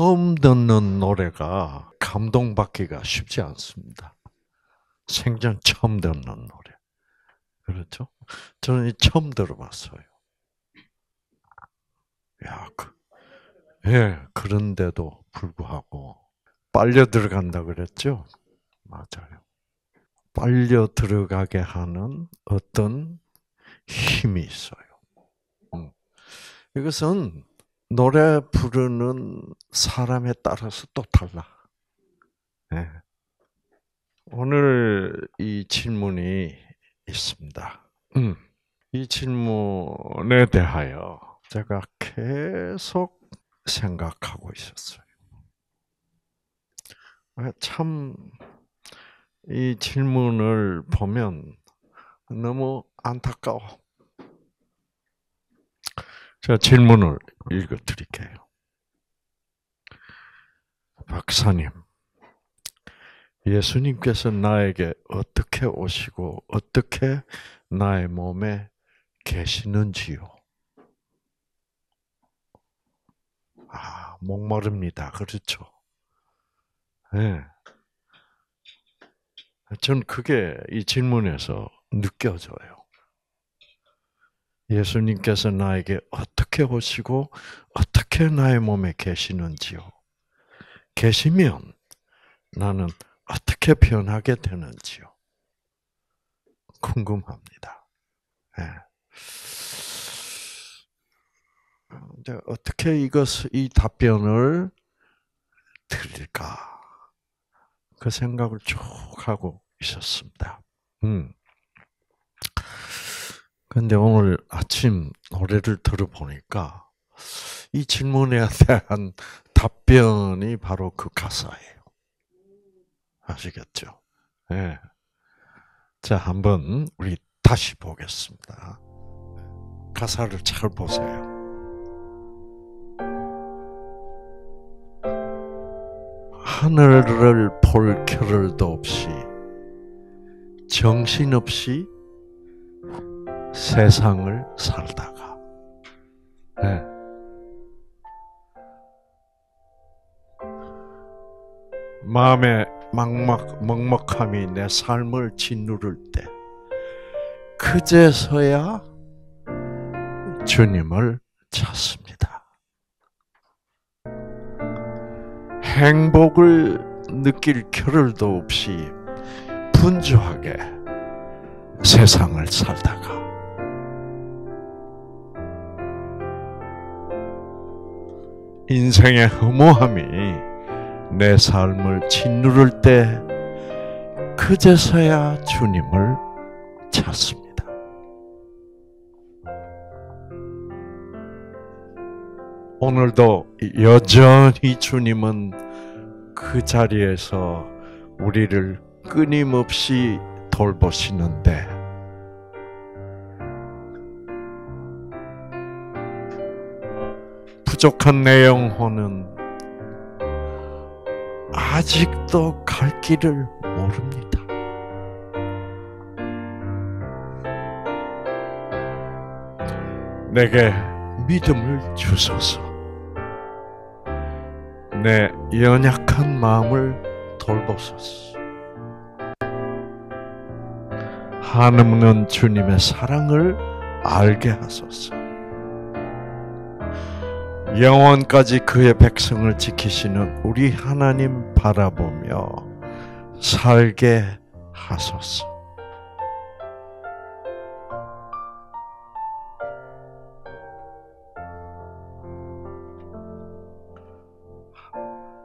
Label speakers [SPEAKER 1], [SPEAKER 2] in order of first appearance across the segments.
[SPEAKER 1] 처음 듣는 노래가 감동받기가 쉽지 않습니다. 생전 처음 듣는 노래. 그렇죠? 저는 처음 들어봤어요. 야, 그, 예, 그런데도 불구하고, 빨려 들어간다 그랬죠? 맞아요. 빨려 들어가게 하는 어떤 힘이 있어요. 음. 이것은 노래 부르는 사람에 따라서 또 달라. 네. 오늘 이 질문이 있습니다. 음. 이 질문에 대하여 제가 계속 생각하고 있었어요. 아, 참, 이 질문을 보면 너무 안타까워. 제가 질문을 읽어드릴게요. 박사님, 예수님께서 나에게 어떻게 오시고 어떻게 나의 몸에 계시는지요? 아, 목마릅니다. 그렇죠. 예. 네. 전 그게 이 질문에서 느껴져요. 예수님께서 나에게 어떻게 오시고 어떻게 나의 몸에 계시는지요. 계시면 나는 어떻게 변하게 되는지요. 궁금합니다. 네. 어떻게 이것, 이 답변을 드릴까? 그 생각을 쭉 하고 있었습니다. 음. 근데 오늘 아침 노래를 들어보니까 이 질문에 대한 답변이 바로 그 가사예요. 아시겠죠? 예. 네. 자, 한번 우리 다시 보겠습니다. 가사를 잘 보세요. 하늘을 볼 겨를도 없이 정신없이 세상을 살다가 네. 예. 마음의 막막 먹먹함이 내 삶을 짓누를 때 그제서야 주님을 찾습니다. 행복을 느낄 겨를도 없이 분주하게 세상을 살다가 인생의 허무함이 내 삶을 짓누를 때 그제서야 주님을 찾습니다. 오늘도 여전히 주님은 그 자리에서 우리를 끊임없이 돌보시는데 부족한 내 영혼은 아직도 갈 길을 모릅니다. 내게 믿음을 주소서. 내 연약한 마음을 돌보소서. 한없는 주님의 사랑을 알게 하소서. 영원까지 그의 백성을 지키시는 우리 하나님 바라보며 살게 하소서.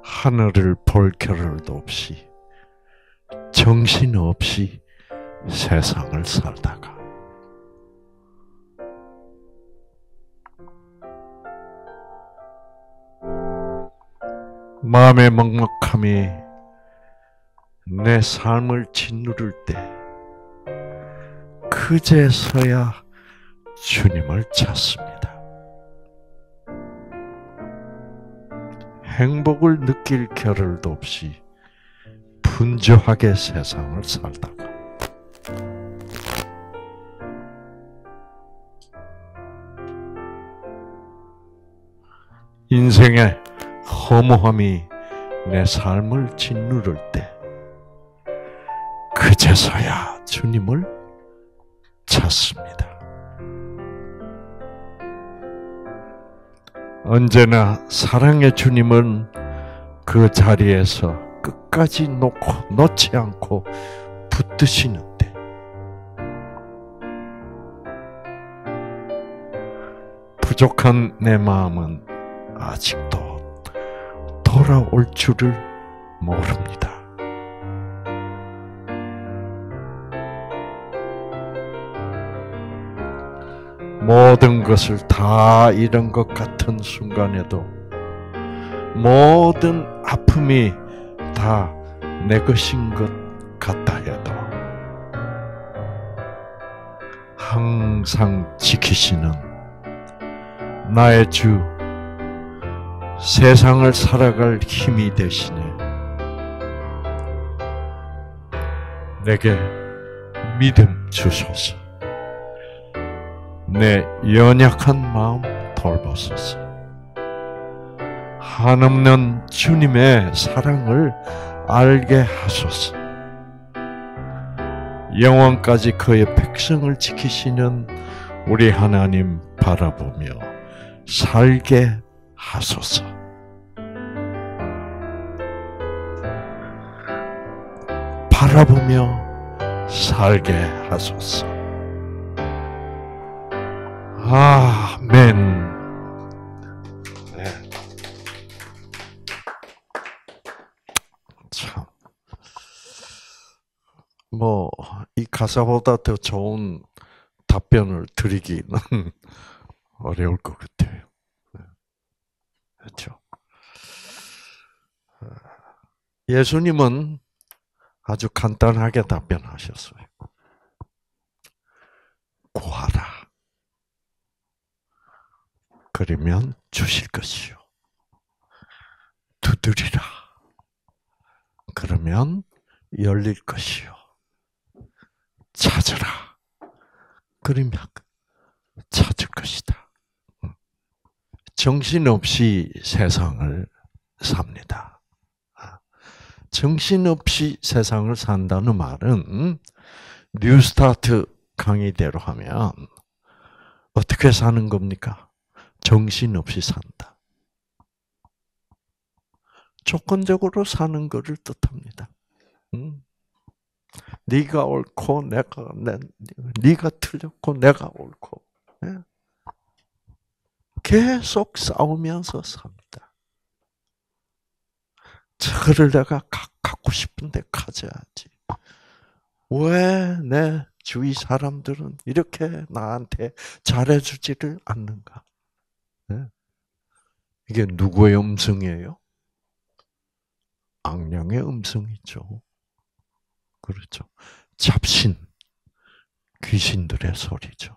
[SPEAKER 1] 하늘을 볼 겨를도 없이 정신없이 세상을 살다가 마음의 먹먹함이 내 삶을 짓누를 때 그제서야 주님을 찾습니다. 행복을 느낄 겨를도 없이 분주하게 세상을 살다가 인생에 허무함이 내 삶을 짓누를 때 그제서야 주님을 찾습니다. 언제나 사랑의 주님은 그 자리에서 끝까지 놓고 놓지 않고 붙드시는데 부족한 내 마음은 아직도 돌아올 줄을 모릅니다. 모든 것을 다 잃은 것 같은 순간에도 모든 아픔이 다 내 것인 것 같다 해도 항상 지키시는 나의 주 세상을 살아갈 힘이 되시니 내게 믿음 주소서. 내 연약한 마음 돌보소서. 한없는 주님의 사랑을 알게 하소서. 영원까지 그의 백성을 지키시는 우리 하나님 바라보며 살게 하소서. 바라보며 살게 하소서. 아멘. 네. 참. 뭐, 이 가사보다 더 좋은 답변을 드리기는 어려울 것 같아요. 그렇죠. 어, 예수님은 아주 간단하게 답변하셨어요. 구하라. 그러면 주실 것이요. 두드리라. 그러면 열릴 것이요. 찾으라. 그러면 찾을 것이다. 정신없이 세상을 삽니다. 아, 정신없이 세상을 산다는 말은 뉴스타트 강의대로 하면 어떻게 사는 겁니까? 정신없이 산다. 조건적으로 사는 것을 뜻합니다. 응? 음? 네가 옳고 내가 내, 네가 틀렸고 내가 옳고. 예? 계속 싸우면서 삽니다. 저거를 내가 갖고 싶은데 가져야지. 왜 내 주위 사람들은 이렇게 나한테 잘해주지를 않는가? 네. 이게 누구의 음성이에요? 악령의 음성이죠. 그렇죠. 잡신, 귀신들의 소리죠.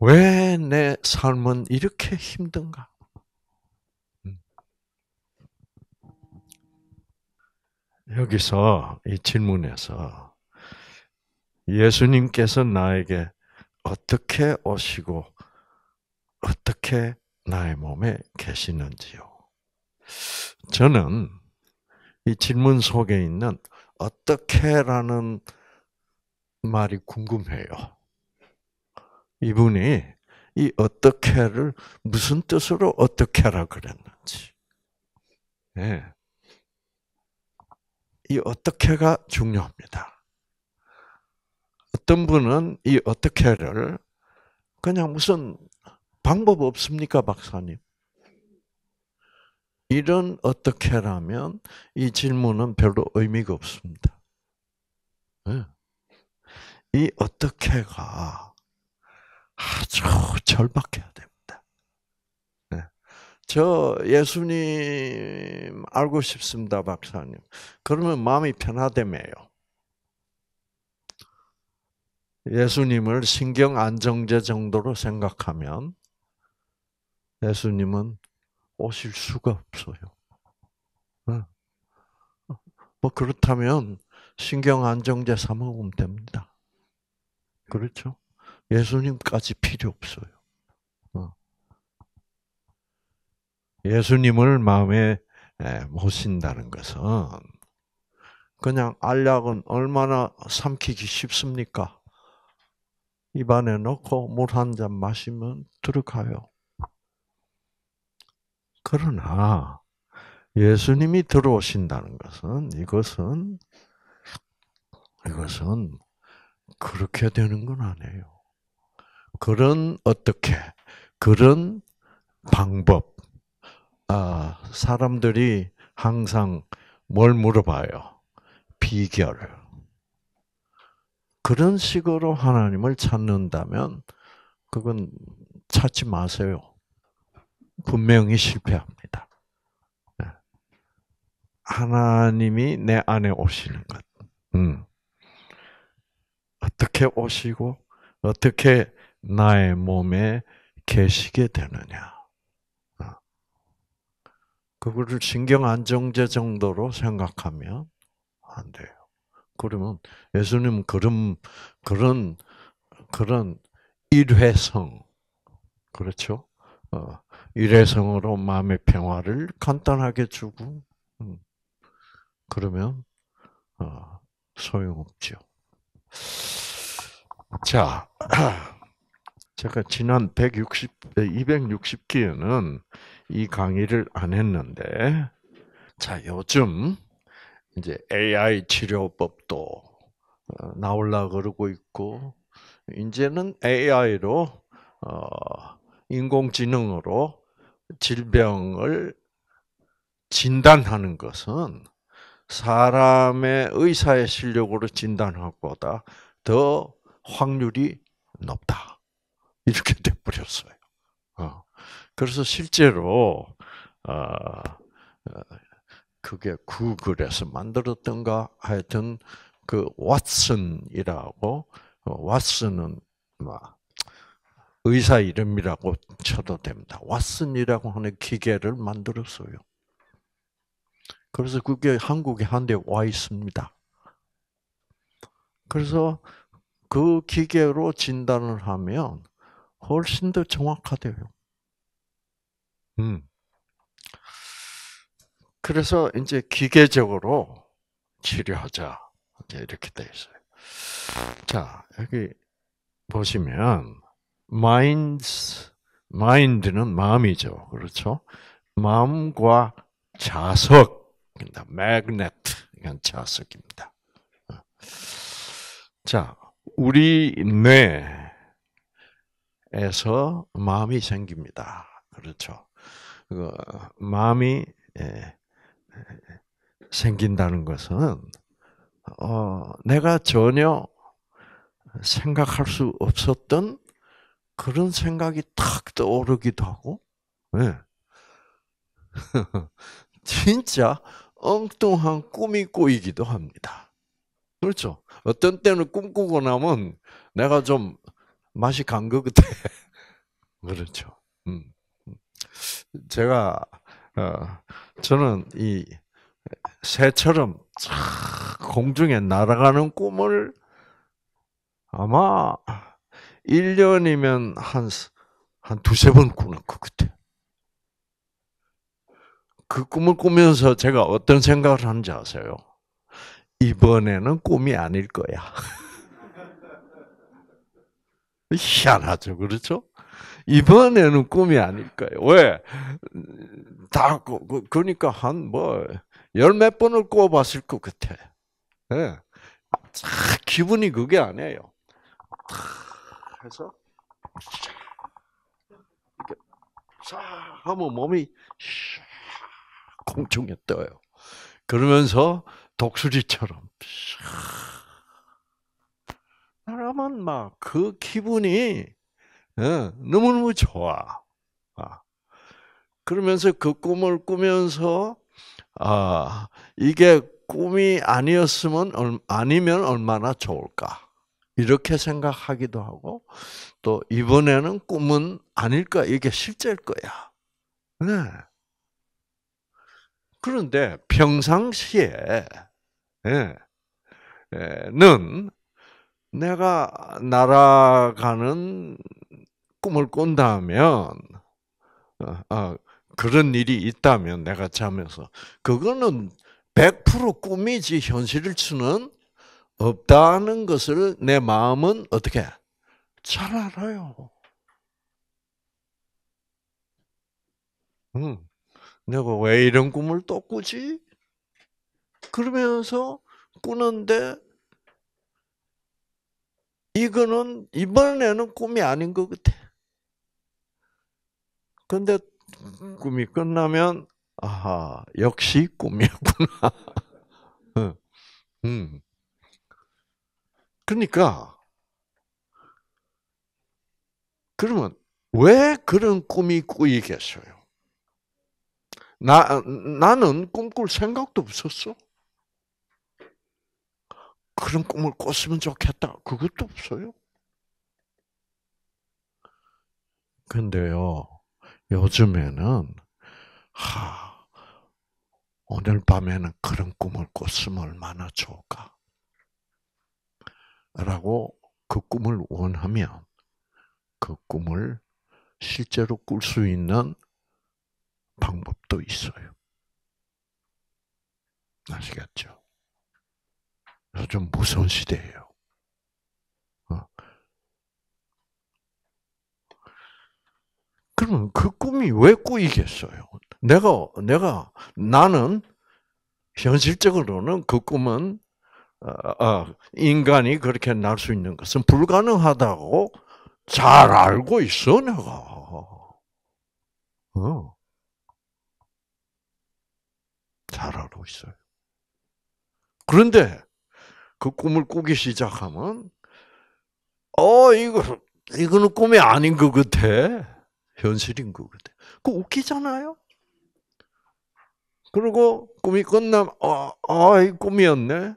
[SPEAKER 1] 왜내 삶은 이렇게 힘든가? 음. 여기서 이 질문에서 예수님께서 나에게 어떻게 오시고 어떻게 나의 몸에 계시는지요. 저는 이 질문 속에 있는 어떻게라는 말이 궁금해요. 이분이 이 어떻게를 무슨 뜻으로 어떻게라 그랬는지. 예. 이 어떻게가 중요합니다. 어떤 분은 이 어떻게를 그냥 무슨 방법 없습니까, 박사님? 이런 어떻게라면 이 질문은 별로 의미가 없습니다. 예. 이 어떻게가 아주 절박해야 됩니다. 네. 저 예수님 알고 싶습니다, 박사님. 그러면 마음이 편하다며요. 예수님을 신경 안정제 정도로 생각하면 예수님은 오실 수가 없어요. 네. 뭐 그렇다면 신경 안정제 삼아 오면 됩니다. 그렇죠? 예수님까지 필요 없어요. 어. 예수님을 마음에 모신다는 것은 그냥 알약은 얼마나 삼키기 쉽습니까? 입안에 넣고 물 한 잔 마시면 들어가요. 그러나 예수님이 들어오신다는 것은 이것은 이것은 그렇게 되는 건 아니에요. 그런 어떻게 그런 방법 아 사람들이 항상 뭘 물어봐요 비결 그런 식으로 하나님을 찾는다면 그건 찾지 마세요 분명히 실패합니다 예. 하나님이 내 안에 오시는 것 음. 어떻게 오시고 어떻게 나의 몸에 계시게 되느냐. 아. 그거를 신경안정제 정도로 생각하면 안 돼요. 그러면 예수님 그런 그런 그런 일회성 그렇죠? 어, 일회성으로 마음의 평화를 간단하게 주고 음, 그러면 어, 소용없죠. 자. 제가 지난 160, 260기에는 이 강의를 안 했는데, 자, 요즘 이제 AI 치료법도 어, 나올라 그러고 있고, 이제는 AI로, 어, 인공지능으로 질병을 진단하는 것은 사람의 의사의 실력으로 진단하고보다 더 확률이 높다. 이렇게 돼버렸어요. 어. 그래서 실제로 어, 어, 그게 구글에서 만들었던가 하여튼 그 왓슨이라고 어, 왓슨은 뭐 의사 이름이라고 쳐도 됩니다. 왓슨이라고 하는 기계를 만들었어요. 그래서 그게 한국에 한 대 와 있습니다. 그래서 그 기계로 진단을 하면 훨씬 더 정확하대요. 음. 그래서 이제 기계적으로 치료하자. 이제 이렇게 돼 있어요. 자, 여기 보시면 minds mind는 마음이죠. 그렇죠? 마음과 자석 magnet. 이건 자석입니다. 어. 자, 우리 뇌 에서 마음이 생깁니다. 그렇죠. 그 마음이 예, 생긴다는 것은 어, 내가 전혀 생각할 수 없었던 그런 생각이 탁 떠오르기도 하고, 네. 진짜 엉뚱한 꿈이 꼬이기도 합니다. 그렇죠. 어떤 때는 꿈꾸고 나면 내가 좀 맛이 간것 같아. 그렇죠. 음. 제가 어, 저는 이 새처럼 공중에 날아가는 꿈을 아마 1년이면 한, 한 두세 번 꾸는 것 같아요. 그 꿈을 꾸면서 제가 어떤 생각을 하는지 아세요? 이번에는 꿈이 아닐 거야. 희한하죠. 그렇죠? 이번에는 꿈이 아닐까요? 왜? 다, 그, 그, 그러니까 한 뭐, 열 몇 번을 꼽았을 것 같아. 예. 기분이 그게 아니에요. 해서, 이렇게 싹 하면 몸이 공중에 떠요. 그러면서 독수리처럼 샥 사람은 막 그 기분이 어, 너무너무 좋아. 아, 그러면서 그 꿈을 꾸면서 아 이게 꿈이 아니었으면 아니면 얼마나 좋을까 이렇게 생각하기도 하고 또 이번에는 꿈은 아닐까 이게 실제일 거야. 네. 그런데 평상시에는 예, 예, 내가 날아가는 꿈을 꾼다면 어, 어, 그런 일이 있다면 내가 자면서 그거는 100% 꿈이지 현실일 수는 없다는 것을 내 마음은 어떻게 잘 알아요. 응. 음, 내가 왜 이런 꿈을 또 꾸지? 그러면서 꾸는데 이거는 이번에는 꿈이 아닌 것 같아. 근데 꿈이 끝나면 아하 역시 꿈이었구나. 응. 그러니까 그러면 왜 그런 꿈이 꾸이겠어요? 나 나는 꿈꿀 생각도 없었어. 그런 꿈을 꿨으면 좋겠다. 그것도 없어요. 근데요, 요즘에는, 하, 오늘 밤에는 그런 꿈을 꿨으면 얼마나 좋을까. 라고 그 꿈을 원하면 그 꿈을 실제로 꿀 수 있는 방법도 있어요. 아시겠죠? 요즘 아, 무서운 시대예요. 어. 그러면 그 꿈이 왜 꾸이겠어요? 내가 내가 나는 현실적으로는 그 꿈은 어, 어, 인간이 그렇게 날 수 있는 것은 불가능하다고 잘 알고 있어 내가. 어. 잘 알고 있어요. 그런데 그 꿈을 꾸기 시작하면 어 이거 이거는 꿈이 아닌 것 같아. 현실인 것 같아. 그거 웃기잖아요. 그리고 꿈이 끝나면 어, 아, 이 꿈이었네.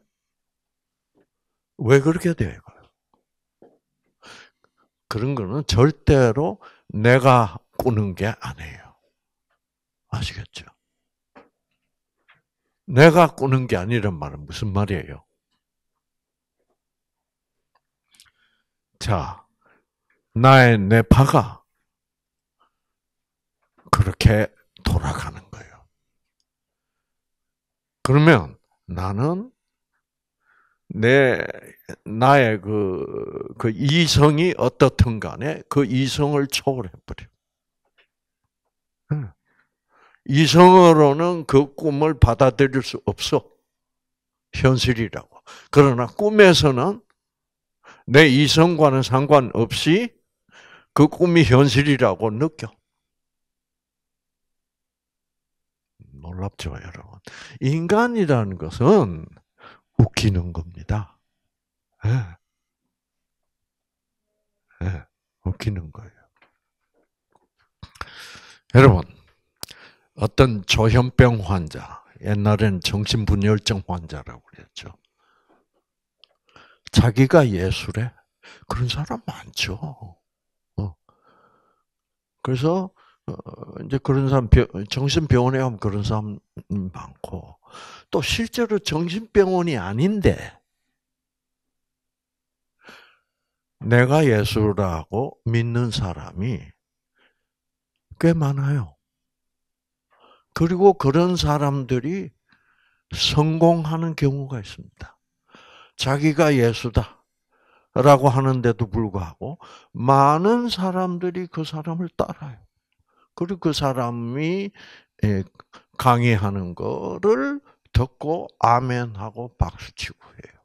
[SPEAKER 1] 왜 그렇게 돼요? 그런 거는 절대로 내가 꾸는 게 아니에요. 아시겠죠? 내가 꾸는 게 아니란 말은 무슨 말이에요? 자, 나의 뇌파가 그렇게 돌아가는 거예요. 그러면 나는 내 나의 그, 그 이성이 어떻든 간에 그 이성을 초월해 버려. 이성으로는 그 꿈을 받아들일 수 없어. 현실이라고. 그러나 꿈에서는 내 이성과는 상관없이 그 꿈이 현실이라고 느껴. 놀랍죠, 여러분. 인간이라는 것은 웃기는 겁니다. 예. 예, 웃기는 거예요. 여러분, 어떤 조현병 환자, 옛날엔 정신분열증 환자라고 그랬죠. 자기가 예술에 그런 사람 많죠. 어. 그래서 어, 이제 그런 사람 정신병원에 가면 그런 사람 많고 또 실제로 정신병원이 아닌데 내가 예수라고 믿는 사람이 꽤 많아요. 그리고 그런 사람들이 성공하는 경우가 있습니다. 자기가 예수다. 라고 하는데도 불구하고 많은 사람들이 그 사람을 따라요. 그리고 그 사람이 예, 강의하는 거를 듣고 아멘하고 박수치고 해요.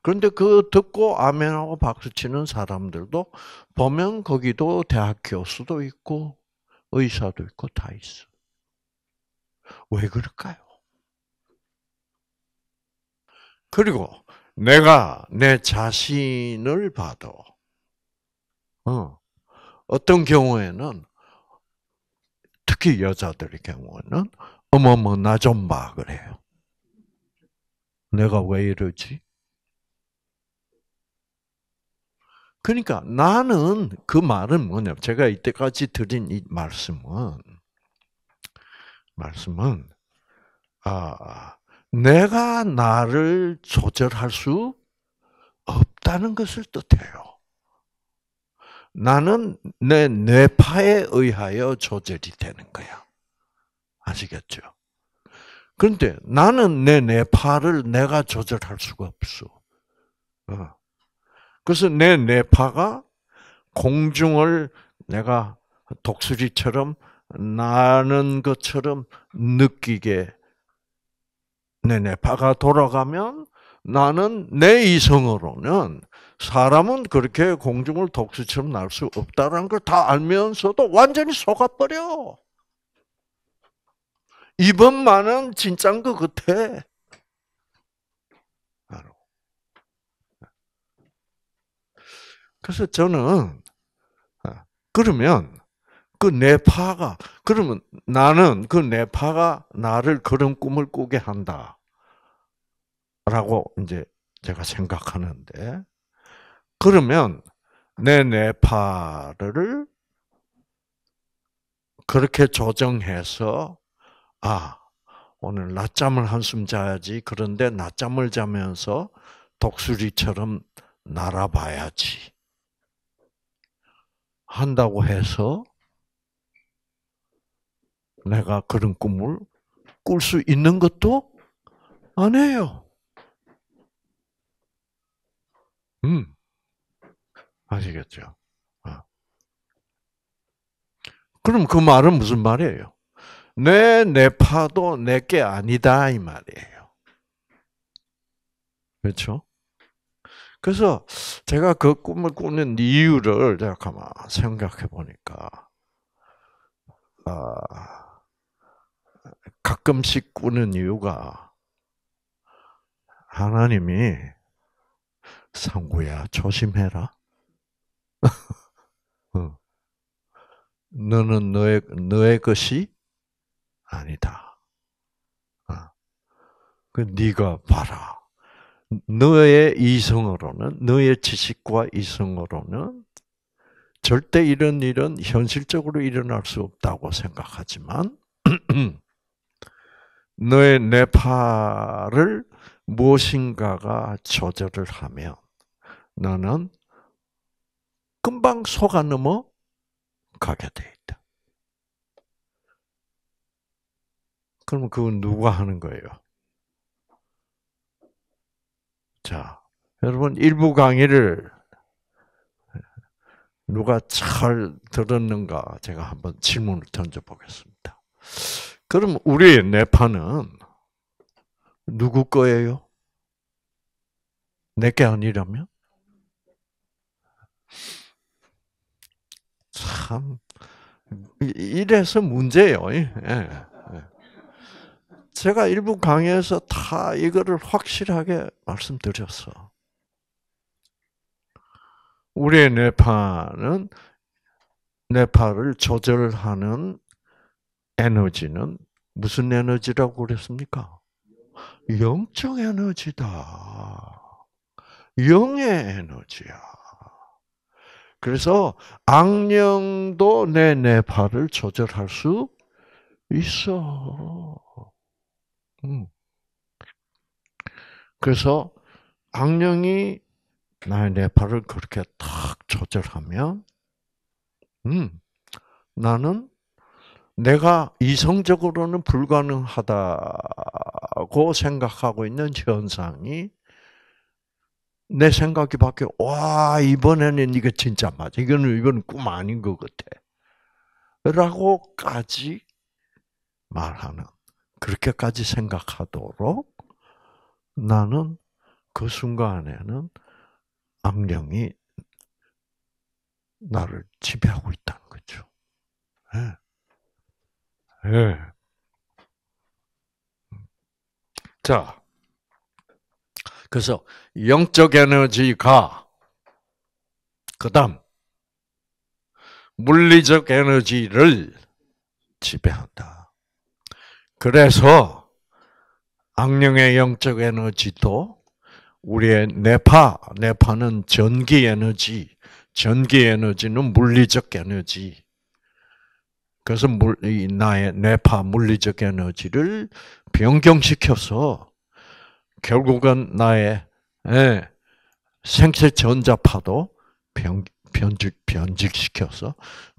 [SPEAKER 1] 그런데 그 듣고 아멘하고 박수치는 사람들도 보면 거기도 대학 교수도 있고 의사도 있고 다 있어. 왜 그럴까요? 그리고 내가 내 자신을 봐도 어, 어떤 경우에는 특히 여자들의 경우는 어머머 나 좀 봐 그래요. 내가 왜 이러지? 그러니까 나는 그 말은 뭐냐? 제가 이때까지 드린 이 말씀은 말씀은 아 내가 나를 조절할 수 없다는 것을 뜻해요. 나는 내 뇌파에 의하여 조절이 되는 거야. 아시겠죠? 그런데 나는 내 뇌파를 내가 조절할 수가 없어. 어. 그래서 내 뇌파가 공중을 내가 독수리처럼 나는 것처럼 느끼게 네네. 바가 돌아가면 나는 내 이성으로는 사람은 그렇게 공중을 독수처럼 날 수 없다라는 걸 다 알면서도 완전히 속아버려. 이번만은 진짠 것 같아. 그래서 저는 아, 그러면 그 뇌파가 그러면 나는 그 뇌파가 나를 그런 꿈을 꾸게 한다라고 이제 제가 생각하는데 그러면 내 뇌파를 그렇게 조정해서 아 오늘 낮잠을 한숨 자야지 그런데 낮잠을 자면서 독수리처럼 날아봐야지 한다고 해서 내가 그런 꿈을 꿀 수 있는 것도 아니에요. 음, 아시겠죠? 아. 그럼 그 말은 무슨 말이에요? 내 내파도 내게 아니다 이 말이에요. 그렇죠? 그래서 제가 그 꿈을 꾸는 이유를 제가 가만 생각해 보니까 아. 가끔씩 꾸는 이유가 하나님이 상구야 조심해라. 어. 너는 너의 너의 것이 아니다. 어. 그 네가 봐라. 너의 이성으로는 너의 지식과 이성으로는 절대 이런 일은 현실적으로 일어날 수 없다고 생각하지만 너의 뇌파를 무엇인가가 조절을 하면 너는 금방 속아 넘어 가게 돼 있다. 그럼 그건 누가 하는 거예요? 자, 여러분 일부 강의를 누가 잘 들었는가 제가 한번 질문을 던져 보겠습니다. 그럼 우리의 내파는 누구 거예요? 내게 아니라면? 참, 이래서 문제예요. 예, 예, 예. 제가 일부 강의에서 다 이거를 확실하게 말씀드렸어. 우리의 뇌파는 뇌파를 조절하는 에너지는 무슨 에너지라고 그랬습니까? 영적 에너지다. 영의 에너지야. 그래서 악령도 내 내파를 조절할 수 있어. 음. 그래서 악령이 나의 내파를 그렇게 탁 조절하면, 음, 나는 내가 이성적으로는 불가능하다고 생각하고 있는 현상이 내 생각이 바뀌어. 와, 이번에는 이게 진짜 맞아. 이거는, 이건 꿈 아닌 것 같아. 라고까지 말하는, 그렇게까지 생각하도록 나는 그 순간에는 악령이 나를 지배하고 있다는 거죠. 네. 예. 자, 그래서 영적 에너지가 그다음 물리적 에너지를 지배한다. 그래서 악령의 영적 에너지도 우리의 뇌파, 뇌파는 전기 에너지, 전기 에너지는 물리적 에너지, 그래서 물, 이 나의 뇌파 물리적 에너지를 변경시켜서 결국은 나의 예, 생체 전자파도 변, 변직, 변직시켜서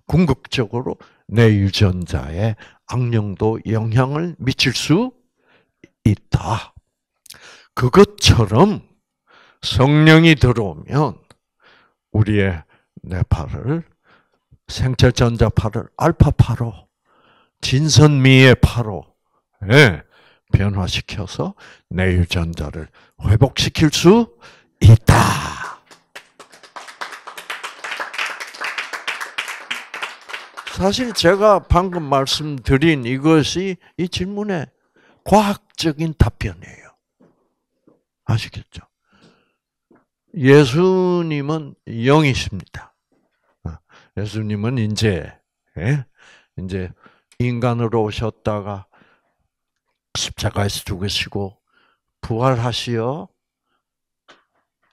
[SPEAKER 1] 궁극적으로 내 유전자의 악령도 영향을 미칠 수 있다. 그것처럼 성령이 들어오면 우리의 뇌파를 생체 전자파를 알파파로 진선미의 파로 예, 변화시켜서 내일전자를 회복시킬 수 있다. 사실 제가 방금 말씀드린 이것이 이 질문의 과학적인 답변이에요. 아시겠죠? 예수님은 영이십니다. 예수님은 이제 예? 이제 인간으로 오셨다가 십자가에서 죽으시고 부활하시어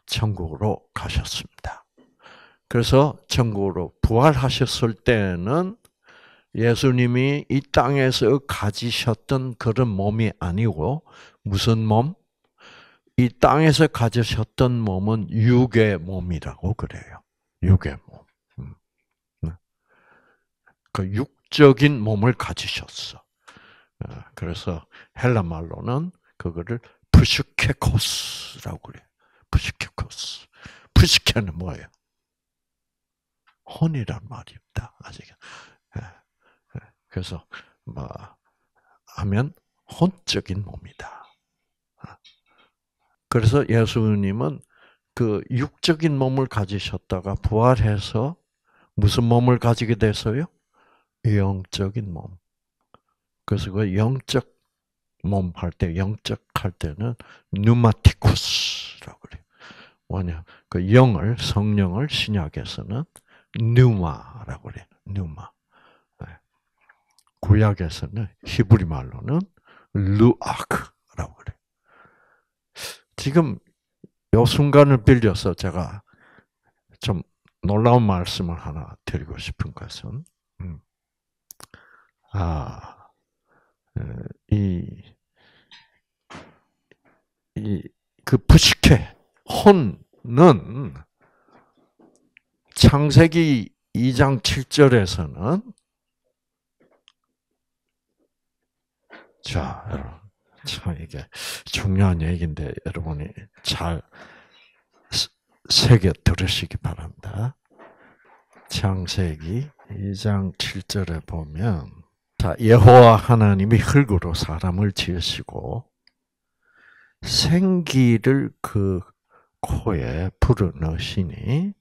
[SPEAKER 1] 천국으로 가셨습니다. 그래서 천국으로 부활하셨을 때는 예수님이 이 땅에서 가지셨던 그런 몸이 아니고 무슨 몸? 이 땅에서 가지셨던 몸은 육의 몸이라고 그래요. 육의 몸. 그 육적인 몸을 가지셨어. 어, 그래서 헬라 말로는 그거를 푸시케코스라고 그래. 푸시케코스. 푸시케는 뭐예요? 혼이란 말입니다. 아직. 예, 예. 그래서 뭐 하면 혼적인 몸이다. 어. 그래서 예수님은 그 육적인 몸을 가지셨다가 부활해서 무슨 몸을 가지게 됐어요? 영적인 몸. 그래서 그 영적 몸 할 때, 영적 할 때는 누마티쿠스라고 그래요. 뭐냐, 그 영을, 성령을 신약에서는 누마라고 그래요. 누마. 네. 구약에서는 히브리 말로는 루아크라고 그래. 지금 요 순간을 빌려서 제가 좀 놀라운 말씀을 하나 드리고 싶은 것은 아, 어, 이, 이, 그부시케 혼은 창세기 2장 7절에서는 자, 여러분. 참 이게 중요한 얘기인데 여러분이 잘 새겨 들으시기 바랍니다. 창세기 2장 7절에 보면 자, 예호와 하나님이 흙으로 사람을 지으시고 생기를 그 코에 불어 넣으시니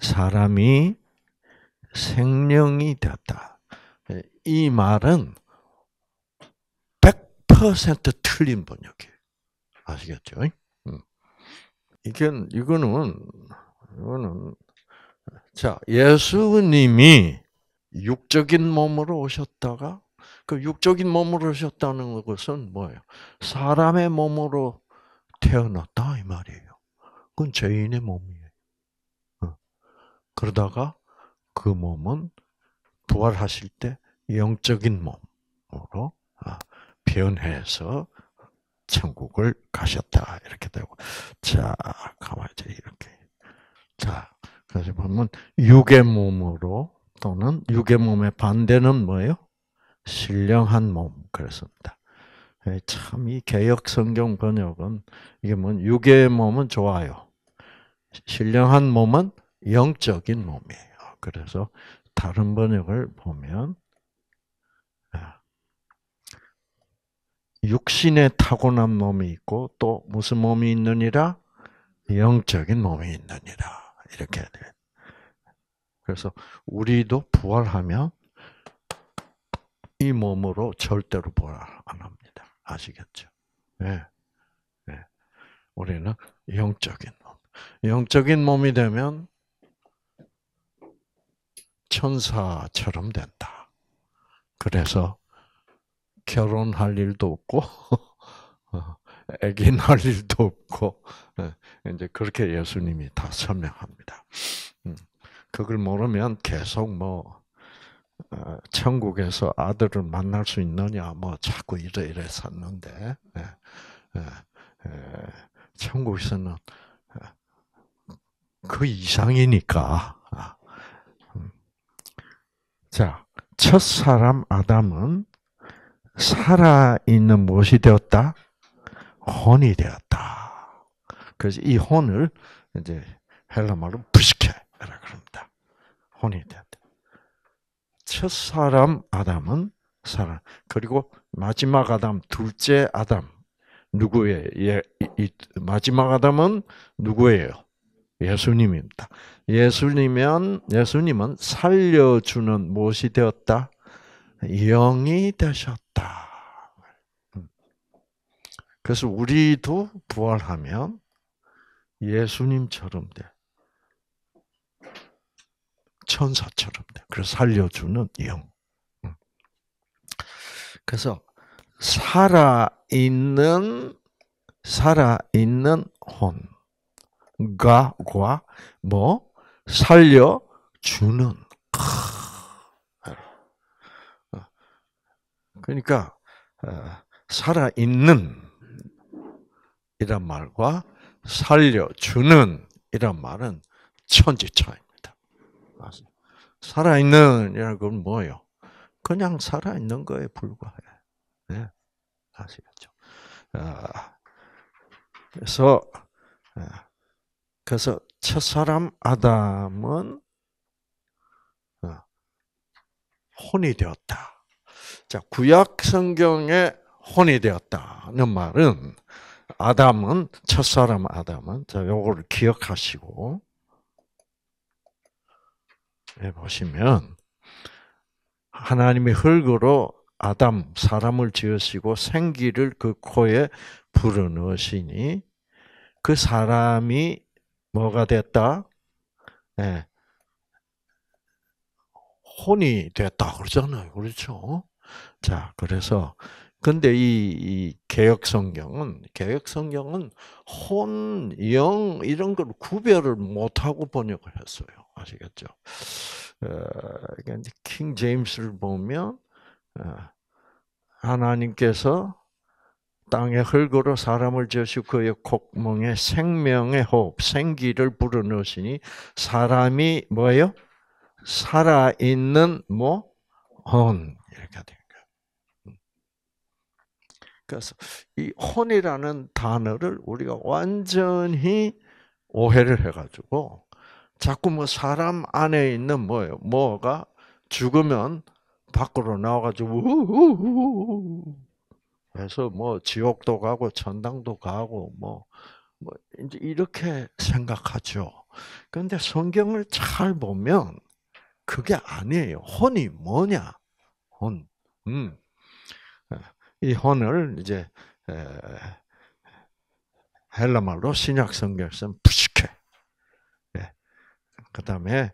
[SPEAKER 1] 사람이 생명이 되었다. 이 말은 100% 틀린 번역이에요. 아시겠죠? 음. 이건 이거는 이거는 자 예수님이 육적인 몸으로 오셨다가 그 육적인 몸으로 오셨다는 것은 뭐예요? 사람의 몸으로 태어났다 이 말이에요. 그건 죄인의 몸이에요. 어. 그러다가 그 몸은 부활하실 때 영적인 몸으로 아, 변해서 천국을 가셨다 이렇게 되고 자 가만히 이렇게 자 그래서 보면 육의 몸으로 또는 육의 몸의 반대는 뭐예요? 신령한 몸. 그렇습니다. 예, 참이 개혁 성경 번역은 이게 뭔 육의 몸은 좋아요. 신령한 몸은 영적인 몸이에요. 그래서 다른 번역을 보면 아, 육신에 타고난 몸이 있고 또 무슨 몸이 있느니라 영적인 몸이 있느니라 이렇게 그래서 우리도 부활하면 이 몸으로 절대로 부활 안 합니다. 아시겠죠? 네. 네. 우리는 영적인 몸. 영적인 몸이 되면 천사처럼 된다. 그래서 결혼할 일도 없고, 애기 날 일도 없고, 예. 이제 그렇게 예수님이 다 설명합니다. 그걸 모르면 계속 뭐 어, 천국에서 아들을 만날 수 있느냐 뭐 자꾸 이래 이래 샀는데 예, 예, 예, 천국에서는 그 이상이니까 아, 음. 자, 첫 사람 아담은 살아있는 무엇이 되었다? 혼이 되었다. 그래서 이 혼을 이제 헬라말로 부식해. 되라 그럽니다. 혼이 되었다. 첫 사람 아담은 사람 그리고 마지막 아담 둘째 아담 누구의 예, 이, 마지막 아담은 누구예요? 예수님입니다. 예수님은 예수님은 살려주는 무엇이 되었다? 영이 되셨다. 음. 그래서 우리도 부활하면 예수님처럼 돼. 천사처럼 돼. 그래서 살려주는 영. 음. 그래서 살아있는 살아있는 혼과뭐 살려 주는 그러니까 어, 살아있는 이란 말과 살려주는 이란 말은 천지 차이. 아세요? 살아있는, 이라는 건 뭐예요? 그냥 살아있는 거에 불과해. 네? 아시겠죠? 아, 그래서, 아, 그래서 첫 사람 아담은 아, 혼이 되었다. 자, 구약 성경에 혼이 되었다는 말은 아담은 첫 사람 아담은 자 요거를 기억하시고 예, 보시면 하나님이 흙으로 아담 사람을 지으시고 생기를 그 코에 불어넣으시니 그 사람이 뭐가 됐다? 네. 혼이 됐다 그러잖아요. 그렇죠? 자, 그래서 근데 이, 이 개혁 성경은 개혁 성경은 혼, 영 이런 걸 구별을 못 하고 번역을 했어요. 아시겠죠? 어, 그러니까 킹 제임스를 보면 어, 하나님께서 땅의 흙으로 사람을 지으시고 그의 콧멍에 생명의 호흡, 생기를 불어넣으시니 사람이 뭐예요? 살아있는 뭐? 혼. 이렇게 된거예 음. 그래서 이 혼이라는 단어를 우리가 완전히 오해를 해가지고 자꾸 뭐 사람 안에 있는 뭐예요? 뭐가 죽으면 밖으로 나와가지고 그래서뭐 지옥도 가고 천당도 가고 뭐, 뭐 이제 이렇게 생각하죠. 그런데 성경을 잘 보면 그게 아니에요. 혼이 뭐냐? 혼. 음. 이 혼을 이제 헬라말로 신약 성경에서는 그 다음에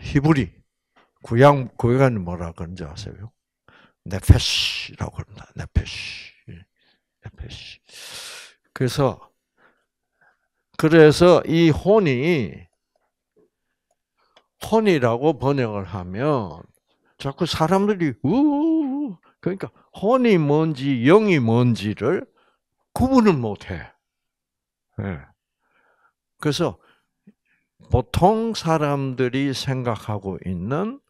[SPEAKER 1] 히브리 구약 구약은 뭐라 그런지 아세요? 네페시라고 그럽니다. 네페시, 네페시. 그래서 그래서 이 혼이 혼이라고 번역을 하면 자꾸 사람들이 우 그러니까 혼이 뭔지 영이 뭔지를 구분을 못해. 예. 그래서 보통 사람들이 생각하고 있는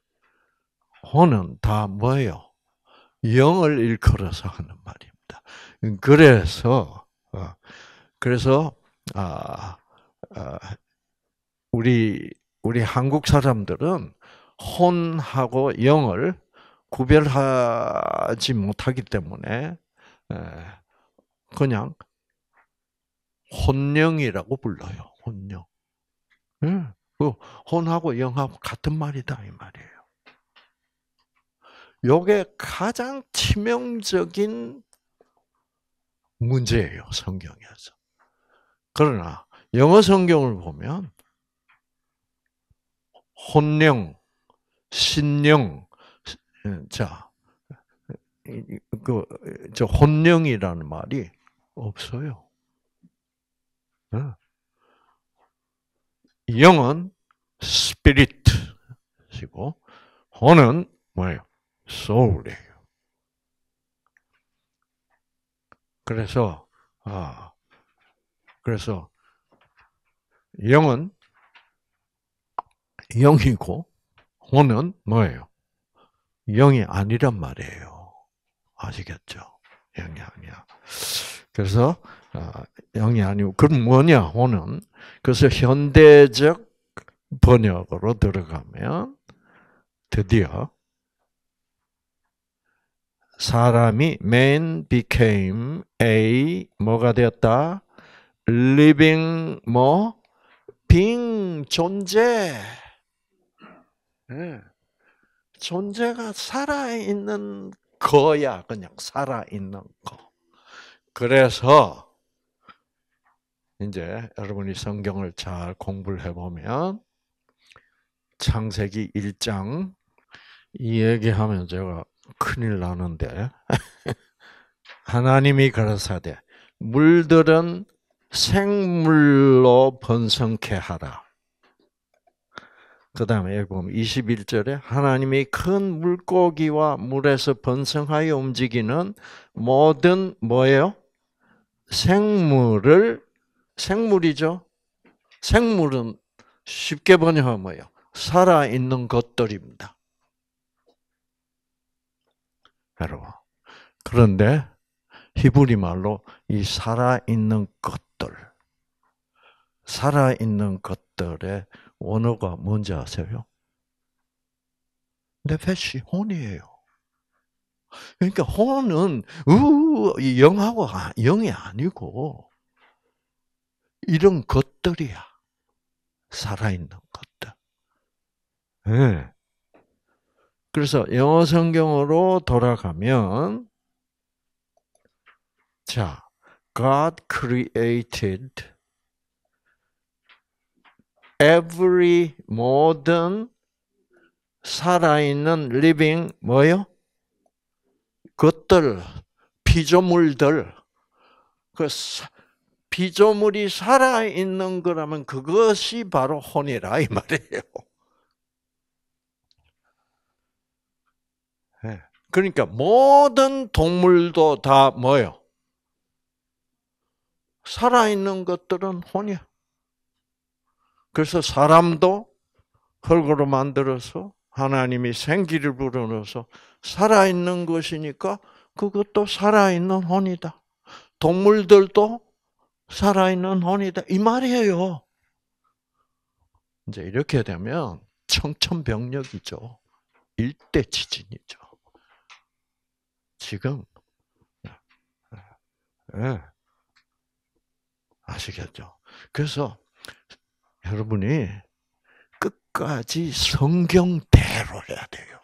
[SPEAKER 1] 혼은 다 뭐예요? 영을 일컬어서 하는 말입니다. 그래서 어, 그래서 아, 아, 우리 우리 한국 사람들은 혼하고 영을 구별하지 못하기 때문에 그냥 혼령이라고 불러요. 혼령. 응? 그 혼하고 영하고 같은 말이다 이 말이에요. 요게 가장 치명적인 문제예요, 성경에서. 그러나 영어 성경을 보면 혼령, 신령, 자, 그, 저 혼령이라는 말이 없어요. 영은 스피릿이고 혼은 뭐예요? 소울이에요. 그래서 아 그래서 영은 영이고 혼은 뭐예요? 영이 아니란 말이에요. 아시겠죠? 영이 아니야. 그래서 아, 영이 아니고 그럼 뭐냐 호는 그래서 현대적 번역으로 들어가면 드디어 사람이 man became a 뭐가 되었다 living 뭐 being 존재 네. 존재가 살아있는 거야 그냥 살아있는 거 그래서 이제 여러분이 성경을 잘 공부를 해보면 창세기 1장 이 얘기하면 제가 큰일 나는데 하나님이 그러사대 물들은 생물로 번성케 하라. 그 다음에 여기 보면 21절에 하나님이 큰 물고기와 물에서 번성하여 움직이는 모든 뭐예요? 생물을 생물이죠. 생물은 쉽게 번역하면 뭐요 살아있는 것들입니다. 여러분. 그런데 히브리 말로 이 살아있는 것들, 살아있는 것들의 원어가 뭔지 아세요? 네페시 혼이에요. 그러니까 혼은 우 영하고 아, 영이 아니고 이런 것들이야. 살아있는 것들. 네. 그래서 영어 성경으로 돌아가면 자, God created every 모든 살아있는 living 뭐요? 것들, 피조물들, 그 비조물이 살아 있는 거라면 그것이 바로 혼이라 이 말이에요. 예. 그러니까 모든 동물도 다 뭐요? 살아있는 것들은 혼이야. 그래서 사람도 흙으로 만들어서 하나님이 생기를 불어넣어서 살아있는 것이니까 그것도 살아있는 혼이다. 동물들도 살아있는 혼이다. 이 말이에요. 이제 이렇게 되면 청천벽력이죠. 일대 지진이죠. 지금 네. 아시겠죠? 그래서 여러분이 끝까지 성경대로 해야 돼요.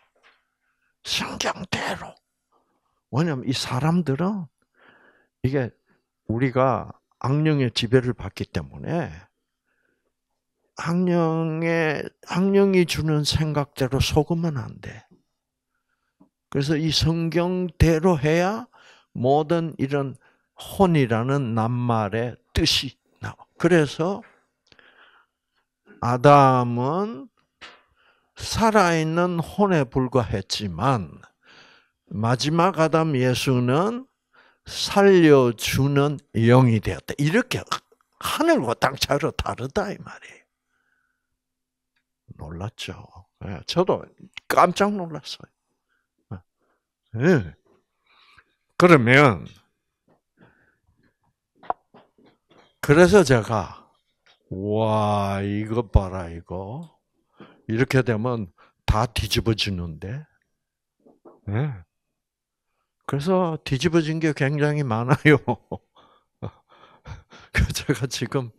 [SPEAKER 1] 성경대로. 왜냐면 이 사람들은 이게 우리가 악령의 지배를 받기 때문에 악령의 악령이 주는 생각대로 속으면 안 돼. 그래서 이 성경대로 해야 모든 이런 혼이라는 낱말의 뜻이 나와. 그래서 아담은 살아있는 혼에 불과했지만 마지막 아담 예수는 살려주는 영이 되었다. 이렇게 하늘과 땅 차이로 다르다 이 말이에요. 놀랐죠. 예, 저도 깜짝 놀랐어요. 예. 예. 그러면 그래서 제가 와 이것 봐라 이거 이렇게 되면 다 뒤집어지는데 그래서 뒤집어진 게 굉장히 많아요. 제가 지금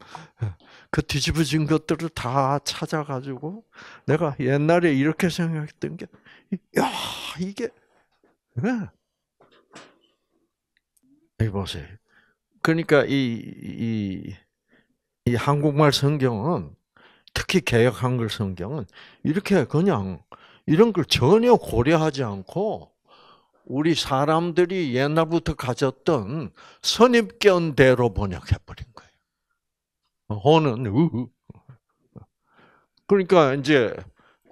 [SPEAKER 1] 그 뒤집어진 것들을 다 찾아가지고 내가 옛날에 이렇게 생각했던 게, 야 이게, 이 보세요. 그러니까 이, 이, 이 한국말 성경은 특히 개혁 한글 성경은 이렇게 그냥 이런 걸 전혀 고려하지 않고 우리 사람들이 옛날부터 가졌던 선입견대로 번역해 버린 거예요. 호는 우 그러니까 이제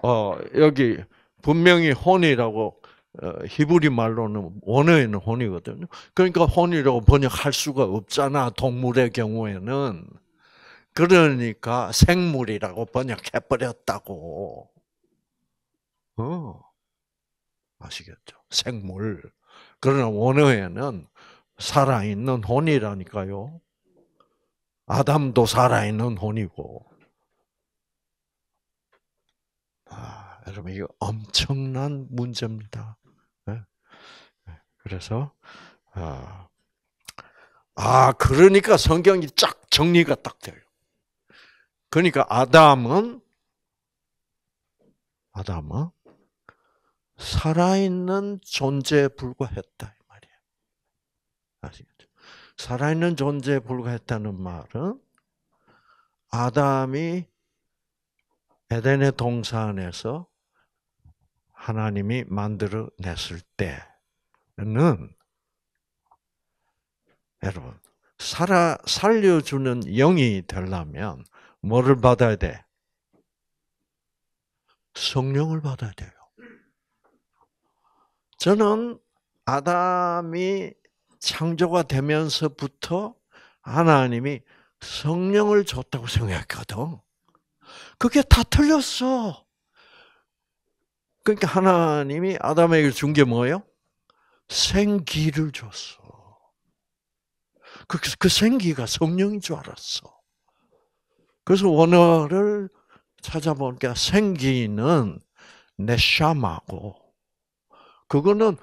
[SPEAKER 1] 어, 여기 분명히 혼이라고 어, 히브리 말로는 원어에는 혼이거든요. 그러니까 혼이라고 번역할 수가 없잖아. 동물의 경우에는 그러니까 생물이라고 번역해 버렸다고. 어. 아시겠죠? 생물. 그러나 원어에는 살아있는 혼이라니까요. 아담도 살아있는 혼이고. 아, 여러분, 이거 엄청난 문제입니다. 네? 네, 그래서, 아, 아, 그러니까 성경이 쫙 정리가 딱 돼요. 그러니까 아담은, 아담은 살아있는 존재에 불과했다 이말이에 아시겠죠? 살아있는 존재에 불과했다는 말은 아담이 에덴의 동산에서 하나님이 만들어냈을 때는 여러분 살아 살려주는 영이 되려면 뭐를 받아야 돼? 성령을 받아야 돼요. 저는 아담이 창조가 되면서부터 하나님이 성령을 줬다고 생각했거든. 그게 다 틀렸어. 그러니까 하나님이 아담에게 준 게 뭐예요? 생기를 줬어. 그, 그 생기가 성령인 줄 알았어. 그래서 원어를 찾아보니까 생기는 내샤마고 그거는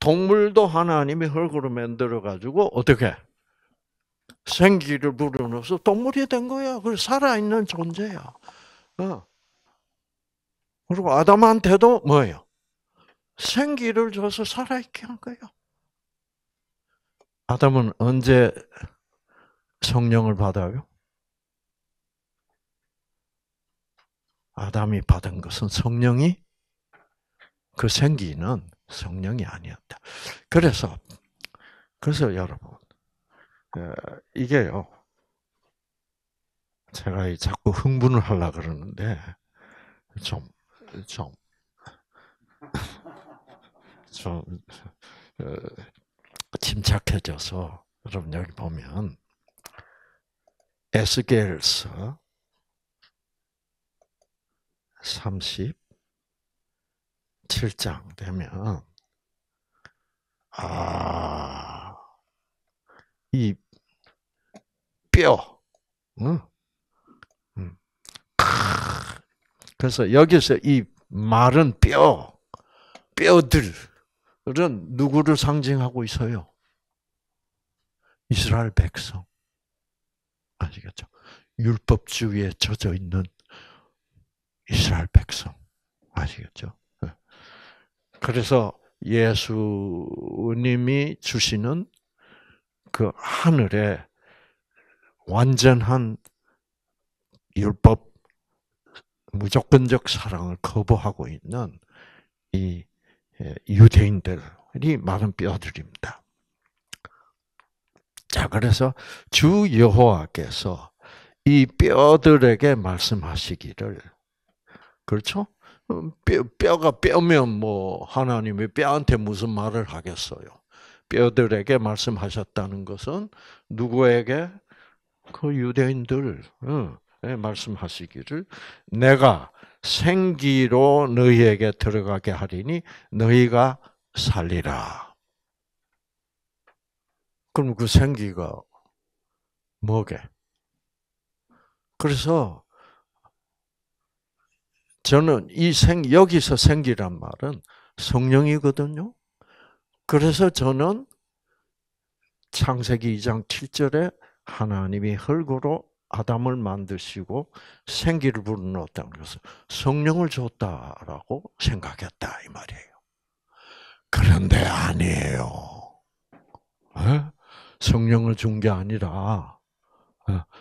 [SPEAKER 1] 동물도 하나님이 흙으로 만들어 가지고 어떻게 생기를 불어넣어서 동물이 된 거야. 그 살아있는 존재야. 어. 그리고 아담한테도 뭐예요? 생기를 줘서 살아있게 한 거예요. 아담은 언제 성령을 받아요? 아담이 받은 것은 성령이 그 생기는 성령이 아니었다. 그래서 그래서 여러분 어, 이게요. 제가 자꾸 흥분을 하려 그러는데 좀 좀좀 어, 침착해져서 여러분 여기 보면 에스겔서 30 7장 되면 아, 이 뼈, 응? 응. 음. 그래서 여기서 이 말은 뼈, 뼈들은 누구를 상징하고 있어요? 이스라엘 백성. 아시겠죠? 율법주의에 젖어 있는 이스라엘 백성. 아시겠죠? 그래서 예수님이 주시는 그 하늘의 완전한 율법, 무조건적 사랑을 거부하고 있는 이 예, 유대인들이 많은 뼈들입니다. 자, 그래서 주 여호와께서 이 뼈들에게 말씀하시기를 그렇죠? 어, 뼈, 뼈가 뼈면 뭐 하나님이 뼈한테 무슨 말을 하겠어요. 뼈들에게 말씀하셨다는 것은 누구에게 그 유대인들 어, 예, 말씀하시기를 내가 생기로 너희에게 들어가게 하리니 너희가 살리라. 그럼 그 생기가 뭐게? 그래서 저는 이 생, 여기서 생기란 말은 성령이거든요. 그래서 저는 창세기 2장 7절에 하나님이 흙으로 아담을 만드시고 생기를 불어넣었다는 것은 성령을 줬다라고 생각했다 이 말이에요. 그런데 아니에요. 성령을 준 게 아니라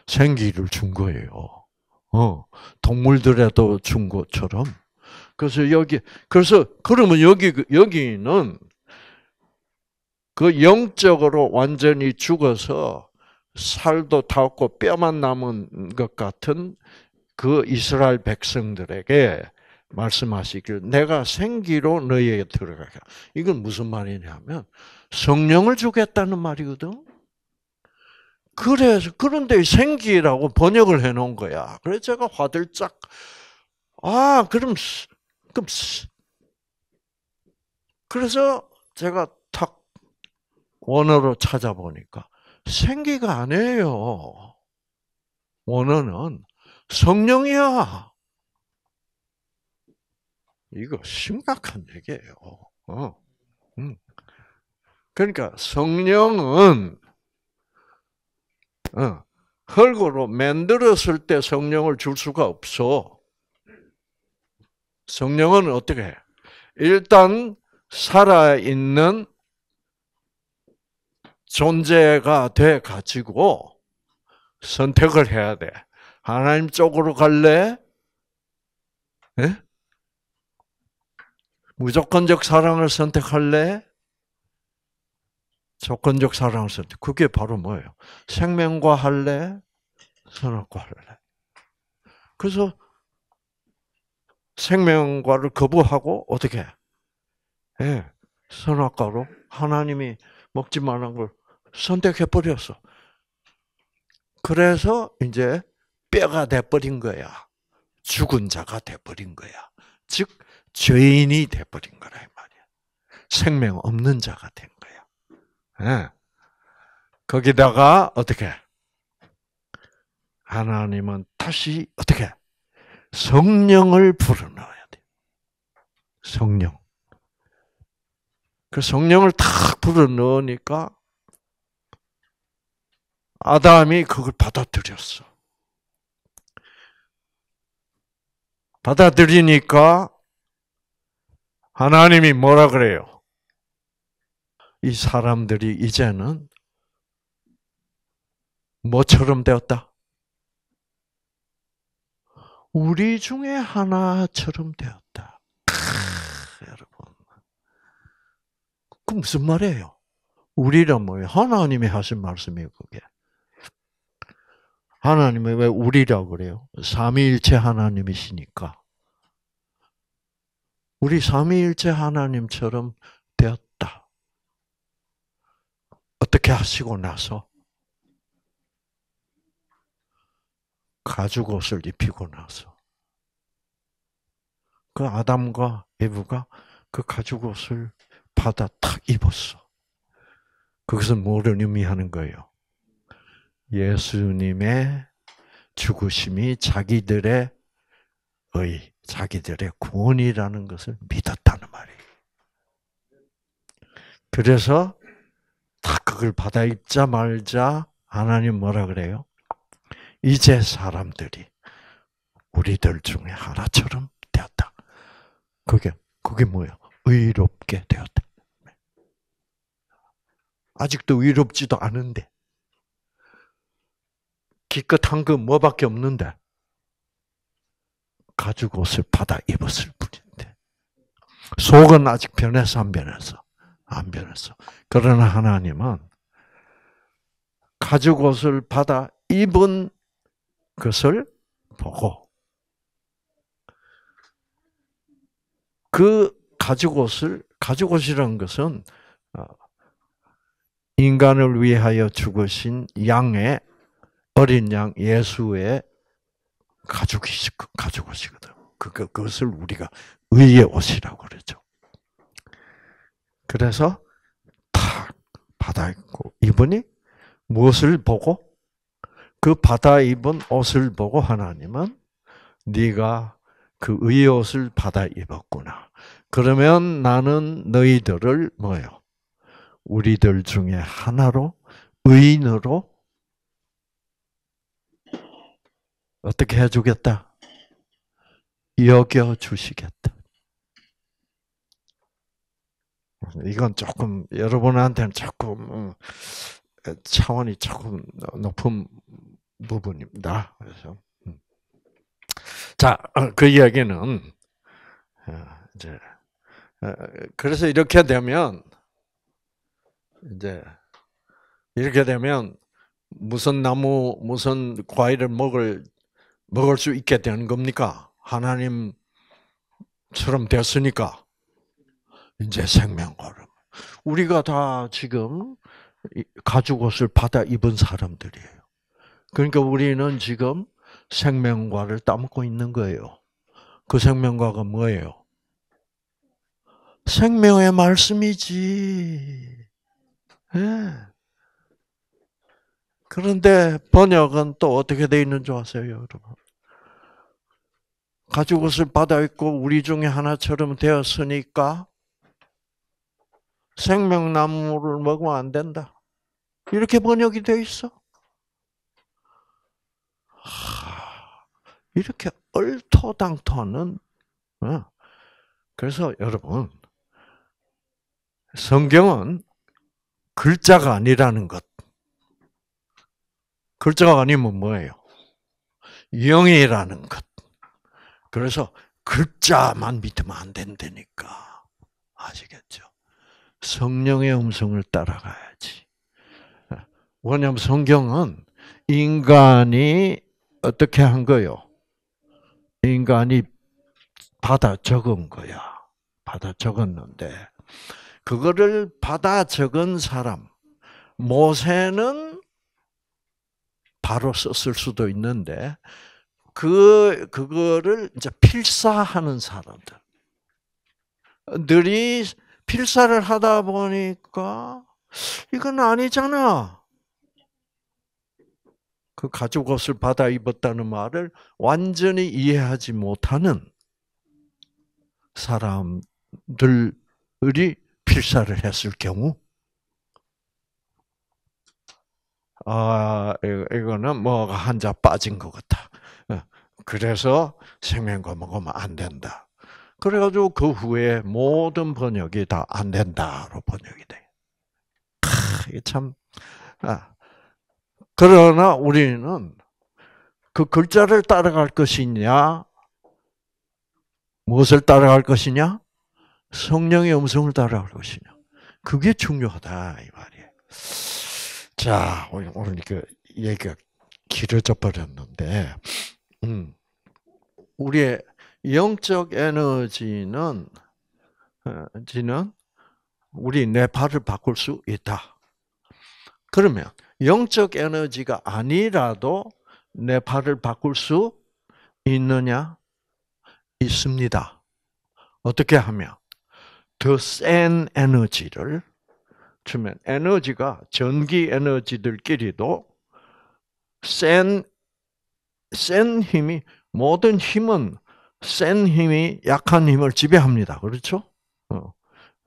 [SPEAKER 1] 생기를 준 거예요. 어, 동물들에도 준 것처럼. 그래서 여기, 그래서, 그러면 여기, 그, 여기는 그 영적으로 완전히 죽어서 살도 다 없고 뼈만 남은 것 같은 그 이스라엘 백성들에게 말씀하시길 내가 생기로 너희에게 들어가게. 이건 무슨 말이냐면 성령을 주겠다는 말이거든. 그래서 그런데 생기라고 번역을 해 놓은 거야. 그래서 제가 화들짝 아, 그럼 그럼 그래서 제가 탁 원어로 찾아보니까 생기가 아니에요. 원어는 성령이야. 이거 심각한 얘기예요. 어. 음. 그러니까 성령은 흙으로 어, 만들었을 때 성령을 줄 수가 없어. 성령은 어떻게 해? 일단 살아있는 존재가 돼 가지고 선택을 해야 돼. 하나님 쪽으로 갈래? 네? 무조건적 사랑을 선택할래? 조건적 사랑을 쓸때 그게 바로 뭐예요? 생명과 할래, 선악과 할래. 그래서 생명과를 거부하고 어떻게? 해? 예, 선악과로 하나님이 먹지 말란 걸 선택해 버렸어. 그래서 이제 뼈가 돼 버린 거야. 죽은 자가 돼 버린 거야. 즉 죄인이 돼 버린 거라 말이야. 생명 없는 자가 된 예. 거기다가 어떻게 하나님은 다시 어떻게 성령을 불어넣어야 돼. 성령. 그 성령을 탁 불어넣으니까 아담이 그걸 받아들였어. 받아들이니까 하나님이 뭐라 그래요? 이 사람들이 이제는 뭐처럼 되었다? 우리 중에 하나처럼 되었다. 크, 여러분. 그 무슨 말이에요? 우리란 뭐예요? 하나님이 하신 말씀이에요, 그게. 하나님이 왜 우리라고 그래요? 삼위일체 하나님이시니까. 우리 삼위일체 하나님처럼 어떻게 하시고 나서 가죽 옷을 입히고 나서 그 아담과 에브가 그 가죽 옷을 받아 탁 입었어. 그것은 뭐를 의미하는 거예요? 예수님의 죽으심이 자기들의 의, 자기들의 구원이라는 것을 믿었다는 말이에요. 그래서 다 그걸 받아 입자 말자 하나님 뭐라 그래요? 이제 사람들이 우리들 중에 하나처럼 되었다. 그게 그게 뭐예요? 의롭게 되었다. 아직도 의롭지도 않은데 기껏 한거 뭐밖에 없는데 가죽 옷을 받아 입었을 뿐인데 속은 아직 변해서 안 변해서 안 변했어. 그러나 하나님은 가죽 옷을 받아 입은 것을 보고 그 가죽 옷을 가죽 옷이란 것은 어, 인간을 위하여 죽으신 양의 어린 양 예수의 가죽이 가죽 옷이거든. 그, 그 그것을 우리가 의의 옷이라고 그러죠. 그래서 탁 바다 입고 이분이 무엇을 보고 그 바다 입은 옷을 보고 하나님은 네가 그 의옷을 받아 입었구나. 그러면 나는 너희들을 뭐요? 우리들 중에 하나로 의인으로 어떻게 해주겠다? 여겨 주시겠다. 이건 조금 여러분한테는 조금 어, 차원이 조금 높은 부분입니다. 그래서 음. 자, 어, 그 이야기는 어, 이제 그래서 이렇게 되면 이제 이렇게 되면 무슨 나무 무슨 과일을 먹을 먹을 수 있게 되는 겁니까? 하나님처럼 됐으니까. 이제 생명 걸음. 우리가 다 지금 가죽 옷을 받아 입은 사람들이에요. 그러니까 우리는 지금 생명과를 따먹고 있는 거예요. 그 생명과가 뭐예요? 생명의 말씀이지. 네. 그런데 번역은 또 어떻게 되어 있는 줄 아세요, 여러분? 가죽 옷을 받아 입고 우리 중에 하나처럼 되었으니까 생명나무를 먹으면 안 된다. 이렇게 번역이 돼 있어. 하, 이렇게 얼토당토는 어? 그래서 여러분 성경은 글자가 아니라는 것. 글자가 아니면 뭐예요? 영이라는 것. 그래서 글자만 믿으면 안 된다니까. 아시겠죠? 성령의 음성을 따라가야지. 왜냐하면 성경은 인간이 어떻게 한 거요? 인간이 받아 적은 거야. 받아 적었는데 그거를 받아 적은 사람 모세는 바로 썼을 수도 있는데 그 그거를 이제 필사하는 사람들. 들이 어, 필사를 하다 보니까 이건 아니잖아. 그 가죽 옷을 받아 입었다는 말을 완전히 이해하지 못하는 사람들이 필사를 했을 경우, 아, 이거는 뭐가 한자 빠진 것 같다. 어, 그래서 생명과먹으면 안 된다. 그래가지고 그 후에 모든 번역이 다 안 된다로 번역이 돼. 아, 이게 참. 아. 그러나 우리는 그 글자를 따라갈 것이냐, 무엇을 따라갈 것이냐, 성령의 음성을 따라갈 것이냐. 그게 중요하다 이 말이에요. 자, 오늘, 오늘 그 얘기가 길어져 버렸는데, 음, 우리의 영적 에너지는 어, 지는 우리 뇌파를 바꿀 수 있다. 그러면 영적 에너지가 아니라도 내파를 바꿀 수 있느냐? 있습니다. 어떻게 하면 더 센 에너지를 주면 에너지가 전기 에너지들끼리도 센, 센 힘이 모든 힘은 센 힘이 약한 힘을 지배합니다. 그렇죠? 어.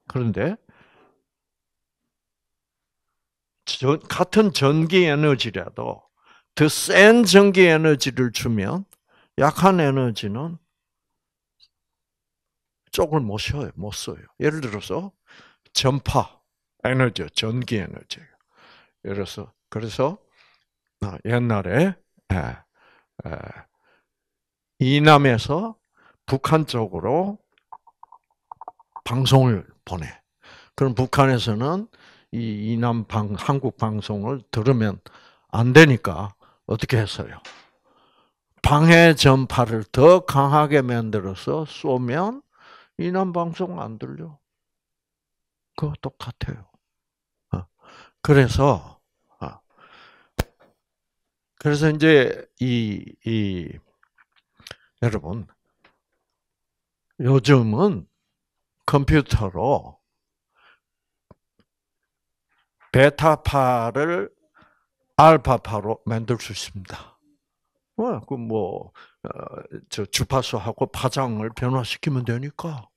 [SPEAKER 1] 그런데 같은 전기 에너지라도 더 센 전기 에너지를 주면 약한 에너지는 쪽을 못 쉬어요, 못 써요. 예를 들어서 전파 에너지, 전기 에너지. 예를 들어서 그래서 아, 옛날에 예, 예, 이남에서 북한 쪽으로 방송을 보내. 그럼 북한에서는 이 이남 방 한국 방송을 들으면 안 되니까 어떻게 했어요? 방해 전파를 더 강하게 만들어서 쏘면 이남 방송 안 들려. 그거 똑같아요. 어. 그래서 어. 그래서 이제 이, 이 여러분 요즘은 컴퓨터로 베타파를 알파파로 만들 수 있습니다. 어, 그뭐 어, 저 주파수하고 파장을 변화시키면 되니까.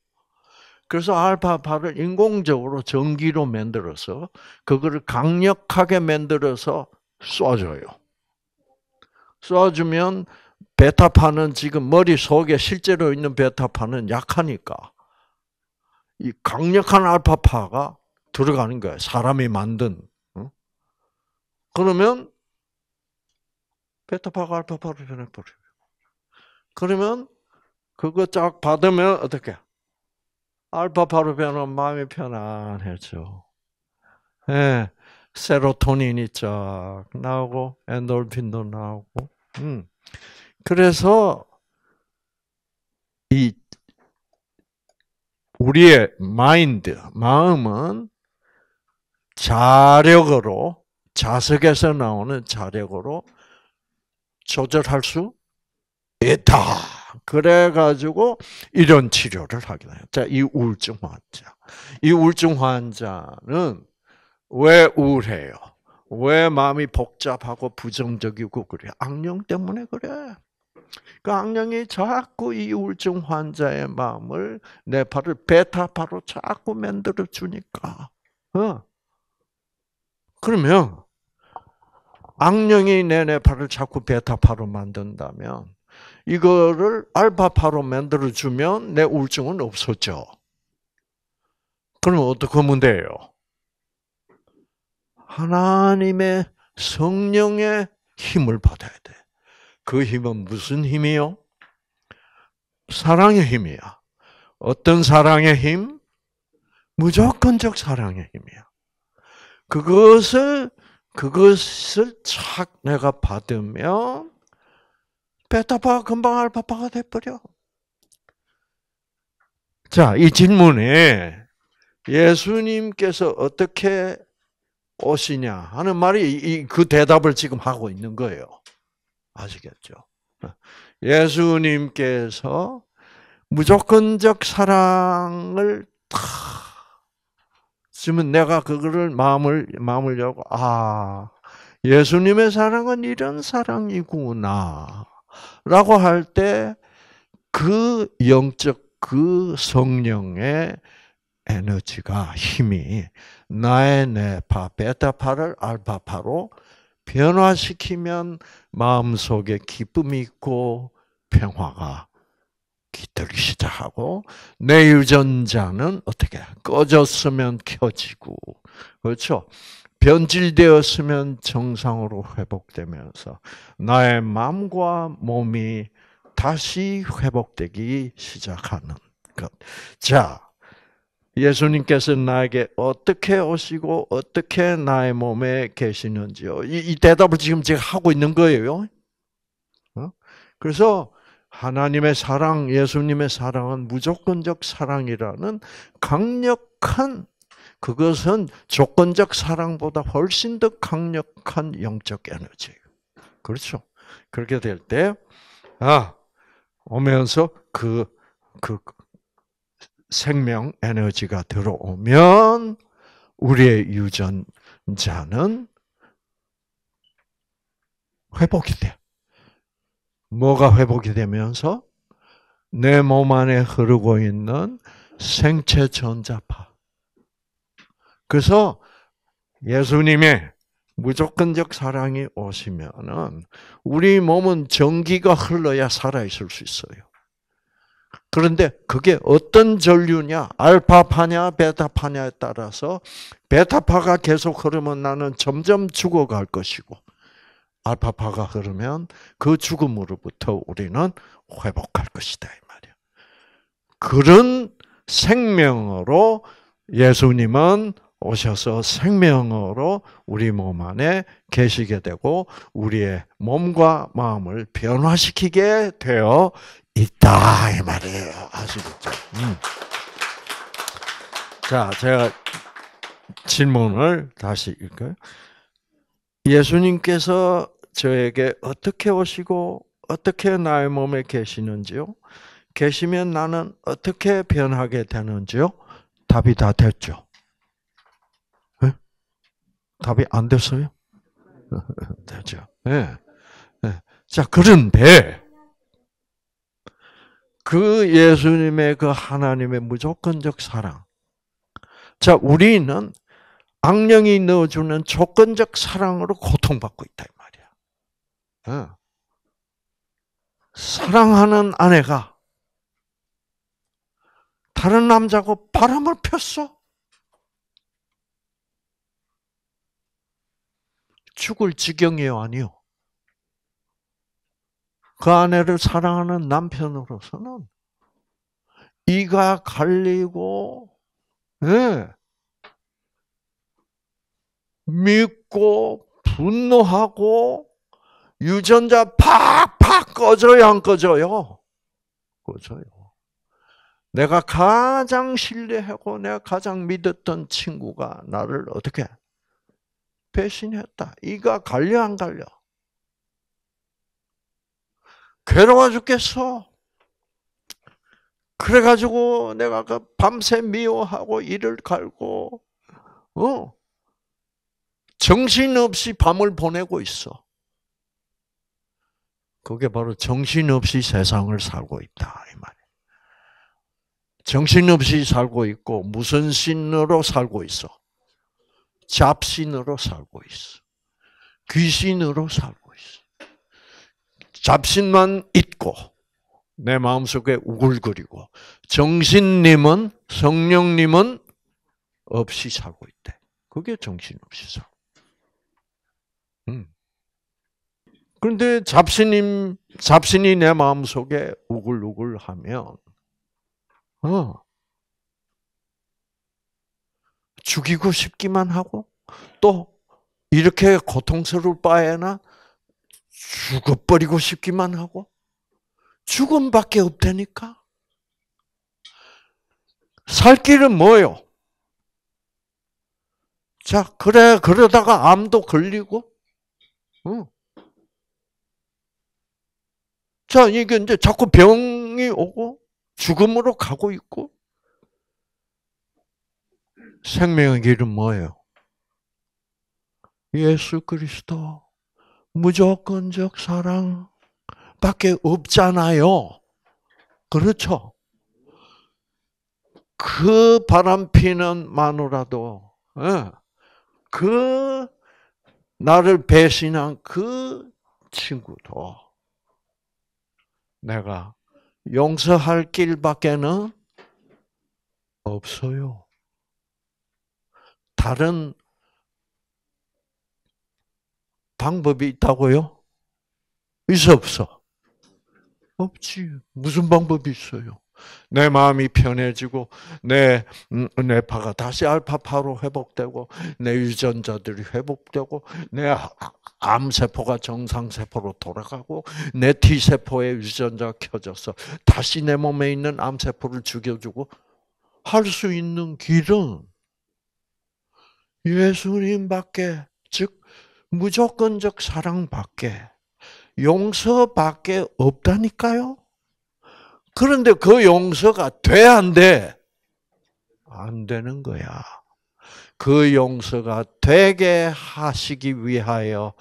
[SPEAKER 1] 그래서 알파파를 인공적으로 전기로 만들어서 그거를 강력하게 만들어서 쏴줘요. 쏴주면 베타파는 지금 머릿속에 실제로 있는 베타파는 약하니까 이 강력한 알파파가 들어가는 거예요. 사람이 만든. 그러면 베타파가 알파파로 변해버려요. 그러면 그거 쫙 받으면 어떻게? 알파파로 변하면 마음이 편안해져. 예. 네. 세로토닌이 쫙 나오고 엔돌핀도 나오고. 음. 그래서 이 우리의 마인드, 마음은 자력으로 자석에서 나오는 자력으로 조절할 수 있다. 그래가지고 이런 치료를 하게 돼요. 자, 이 우울증 환자. 이 우울증 환자는 왜 우울해요? 왜 마음이 복잡하고 부정적이고 그래? 악령 때문에 그래. 그 악령이 자꾸 이 우울증 환자의 마음을 내팔을 베타파로 자꾸 만들어 주니까. 어. 그러면 악령이 내 내 팔을 자꾸 베타파로 만든다면 이거를 알파파로 만들어 주면 내 우울증은 없었죠. 그러면 어떻게 하면 돼요? 하나님의 성령의 힘을 받아야 돼. 그 힘은 무슨 힘이요? 사랑의 힘이야. 어떤 사랑의 힘? 무조건적 사랑의 힘이야. 그것을 그것을 착 내가 받으면 베타파 금방 알파파가 돼버려. 자, 이 질문에 예수님께서 어떻게 오시냐 하는 말이 그 대답을 지금 하고 있는 거예요. 아시겠죠? 예수님께서 무조건적 사랑을 탁 지면 내가 그거를 마음을 마음을 열고 아 예수님의 사랑은 이런 사랑이구나라고 할 때 그 영적 그 성령의 에너지가 힘이 나의 네파 베타파를 알파파로 변화시키면 마음속에 기쁨이 있고 평화가 깃들기 시작하고 내 유전자는 어떻게 꺼졌으면 켜지고 그렇죠? 변질되었으면 정상으로 회복되면서 나의 마음과 몸이 다시 회복되기 시작하는 것. 자, 예수님께서 나에게 어떻게 오시고 어떻게 나의 몸에 계시는지요. 이, 이 대답을 지금 제가 하고 있는 거예요. 어? 그래서 하나님의 사랑, 예수님의 사랑은 무조건적 사랑이라는 강력한 그것은 조건적 사랑보다 훨씬 더 강력한 영적 에너지예요. 그렇죠? 그렇게 될 때, 아, 오면서 그, 그, 생명 에너지가 들어오면 우리의 유전자는 회복이 돼. 뭐가 회복이 되면서 내 몸 안에 흐르고 있는 생체 전자파. 그래서 예수님의 무조건적 사랑이 오시면은 우리 몸은 전기가 흘러야 살아 있을 수 있어요. 그런데 그게 어떤 전류냐, 알파파냐, 베타파냐에 따라서 베타파가 계속 흐르면 나는 점점 죽어갈 것이고 알파파가 흐르면 그 죽음으로부터 우리는 회복할 것이다 이 말이야. 그런 생명으로 예수님은 오셔서 생명으로 우리 몸 안에 계시게 되고 우리의 몸과 마음을 변화시키게 되어 있다 이 말이에요. 아시겠죠? 음. 자, 제가 질문을 다시 읽을까요 예수님께서 저에게 어떻게 오시고 어떻게 나의 몸에 계시는지요? 계시면 나는 어떻게 변하게 되는지요? 답이 다 됐죠. 답이 안 됐어요? 되죠. 예. 네. 자, 그런데, 그 예수님의 그 하나님의 무조건적 사랑. 자, 우리는 악령이 넣어주는 조건적 사랑으로 고통받고 있다, 이 말이야. 네. 사랑하는 아내가 다른 남자고 바람을 폈어. 죽을 지경이 아니요. 그 아내를 사랑하는 남편으로서는 이가 갈리고, 네. 믿고, 분노하고, 유전자 팍팍 꺼져요, 안 꺼져요? 꺼져요. 내가 가장 신뢰하고 내가 가장 믿었던 친구가 나를 어떻게 배신했다. 이가 갈려 안 갈려? 괴로워 죽겠어. 그래가지고 내가 그 밤새 미워하고 이를 갈고, 어, 정신없이 밤을 보내고 있어. 그게 바로 정신없이 세상을 살고 있다. 이말이에 정신없이 살고 있고, 무선신으로 살고 있어. 잡신으로 살고 있어. 귀신으로 살고 있어. 잡신만 있고 내 마음속에 우글거리고 정신님은 성령님은 없이 살고 있대. 그게 정신없이 살 음. 그런데 잡신님 잡신이 내 마음속에 우글우글하면 어 죽이고 싶기만 하고 또 이렇게 고통스러울 바에나 죽어버리고 싶기만 하고 죽음밖에 없다니까. 살 길은 뭐요? 자, 그래, 그러다가 암도 걸리고, 응. 어. 자, 이게 이제 자꾸 병이 오고, 죽음으로 가고 있고, 생명의 길은 뭐예요? 예수 그리스도 무조건적 사랑밖에 없잖아요. 그렇죠? 그 바람피는 마누라도 예, 그 나를 배신한 그 친구도 내가 용서할 길밖에는 없어요. 다른 방법이 있다고요? 있어 없어? 없지. 무슨 방법이 있어요? 내 마음이 편해지고 내 뇌파가 음, 다시 알파파로 회복되고 내 유전자들이 회복되고 내 아, 아, 암세포가 정상세포로 돌아가고 내 T세포의 유전자가 켜져서 다시 내 몸에 있는 암세포를 죽여주고 할 수 있는 길은 예수님밖에 즉 무조건적 사랑밖에 용서밖에 없다니까요. 그런데 그 용서가 돼 안 돼? 안 되는 거야. 그 용서가 되게 하시기 위하여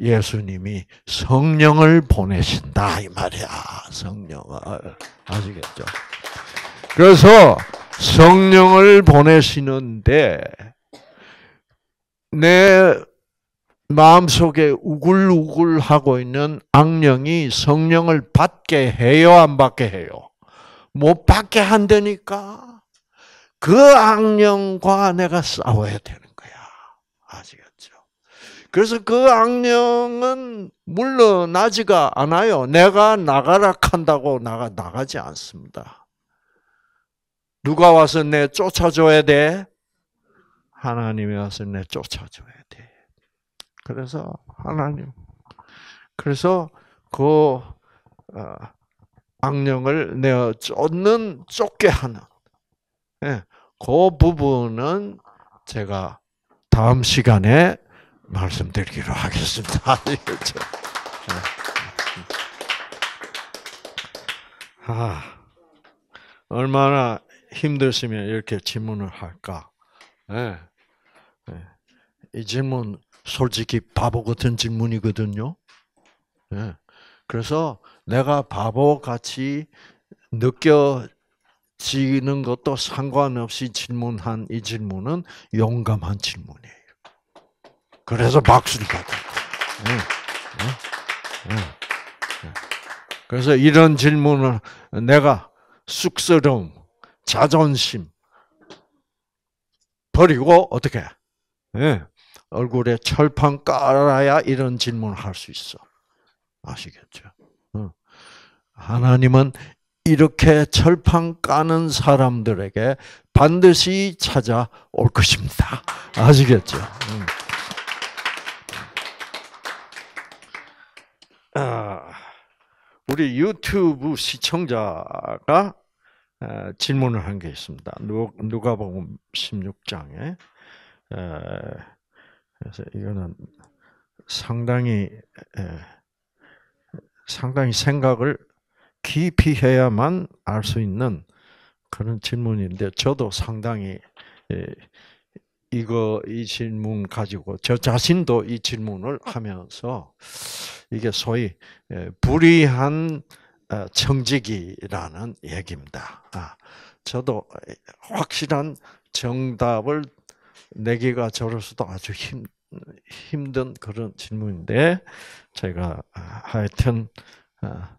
[SPEAKER 1] 예수님이 성령을 보내신다 이 말이야. 성령을 아시겠죠? 그래서 성령을 보내시는데 내 마음속에 우글우글하고 있는 악령이 성령을 받게 해요, 안 받게 해요? 못 받게 한다니까. 그 악령과 내가 싸워야 되는 거야. 아시겠죠? 그래서 그 악령은 물러나지가 않아요. 내가 나가라 한다고 나가, 나가지 않습니다. 누가 와서 내 쫓아줘야 돼? 하나님이 와서 내 쫓아줘야 돼. 그래서 하나님, 그래서 그 어, 악령을 내어 쫓는 쫓게 하는 예, 그 부분은 제가 다음 시간에 말씀드리기로 하겠습니다. 예, 아, 얼마나 힘드시면 이렇게 질문을 할까? 네. 이 질문 솔직히 바보 같은 질문이거든요. 네. 그래서 내가 바보 같이 느껴지는 것도 상관없이 질문한 이 질문은 용감한 질문이에요.
[SPEAKER 2] 그래서 박수를
[SPEAKER 1] 받아. 네. 네. 그래서 이런 질문을 내가 쑥스러움, 자존심, 버리고 어떻게? 예. 얼굴에 철판 깔아야 이런 질문을 할 수 있어. 아시겠죠? 어. 하나님은 이렇게 철판 까는 사람들에게 반드시 찾아올 것입니다. 아시겠죠? 음. 아, 우리 유튜브 시청자가 어, 질문을 한 게 있습니다. 누가복음 16장에 어, 그래서 이거는 상당히 상당히 생각을 깊이 해야만 알 수 있는 그런 질문인데 저도 상당히 이거 이 질문 가지고 저 자신도 이 질문을 하면서 이게 소위 불의한 청직이라는 어, 얘기입니다. 아, 저도 확실한 정답을 내기가 저로서도 아주 힘, 힘든 그런 질문인데 제가 아, 하여튼 아,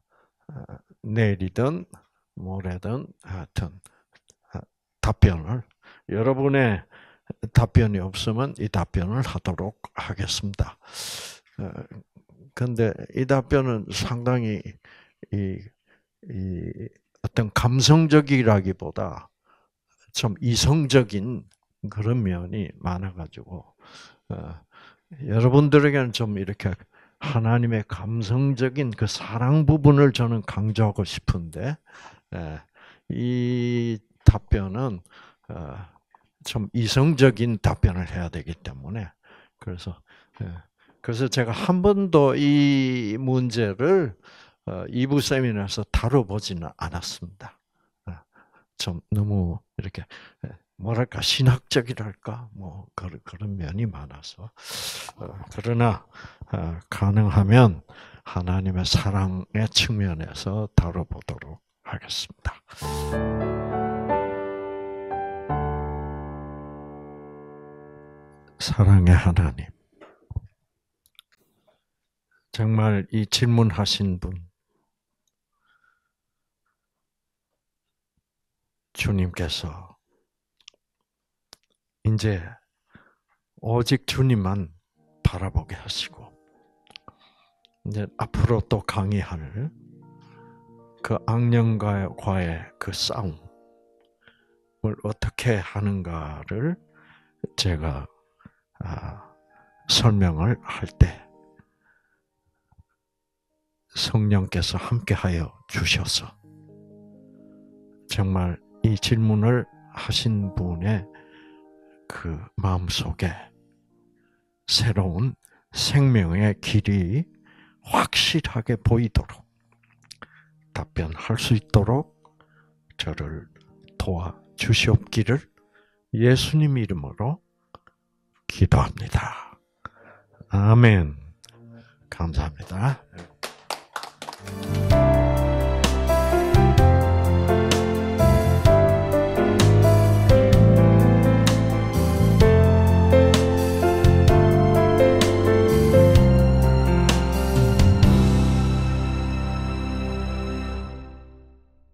[SPEAKER 1] 내일이든 모레든 하여튼 답변을 여러분의 답변이 없으면 이 답변을 하도록 하겠습니다. 어, 근데 이 답변은 상당히 이, 이 어떤 감성적이라기보다 좀 이성적인 그런 면이 많아가지고 어, 여러분들에게는 좀 이렇게 하나님의 감성적인 그 사랑 부분을 저는 강조하고 싶은데 예, 이 답변은 어, 좀 이성적인 답변을 해야 되기 때문에 그래서 예, 그래서 제가 한 번도 이 문제를 2부 어, 세미나에서 다뤄보지는 않았습니다. 어, 좀 너무 이렇게 뭐랄까 신학적이랄까 뭐 그런 그런 면이 많아서 어, 그러나 가능하면 하나님의 사랑의 측면에서 다뤄보도록 하겠습니다. 사랑의 하나님. 정말 이 질문하신 분, 주님께서 이제 오직 주님만 바라보게 하시고 이제 앞으로 또강의하는그 악령과의 그 싸움을 어떻게 하는가를 제가 아, 설명을 할 때 성령께서 함께하여 주셔서 정말 이 질문을 하신 분의 그 마음속에 새로운 생명의 길이 확실하게 보이도록 답변할 수 있도록 저를 도와주시옵기를 예수님 이름으로 기도합니다. 아멘. 감사합니다.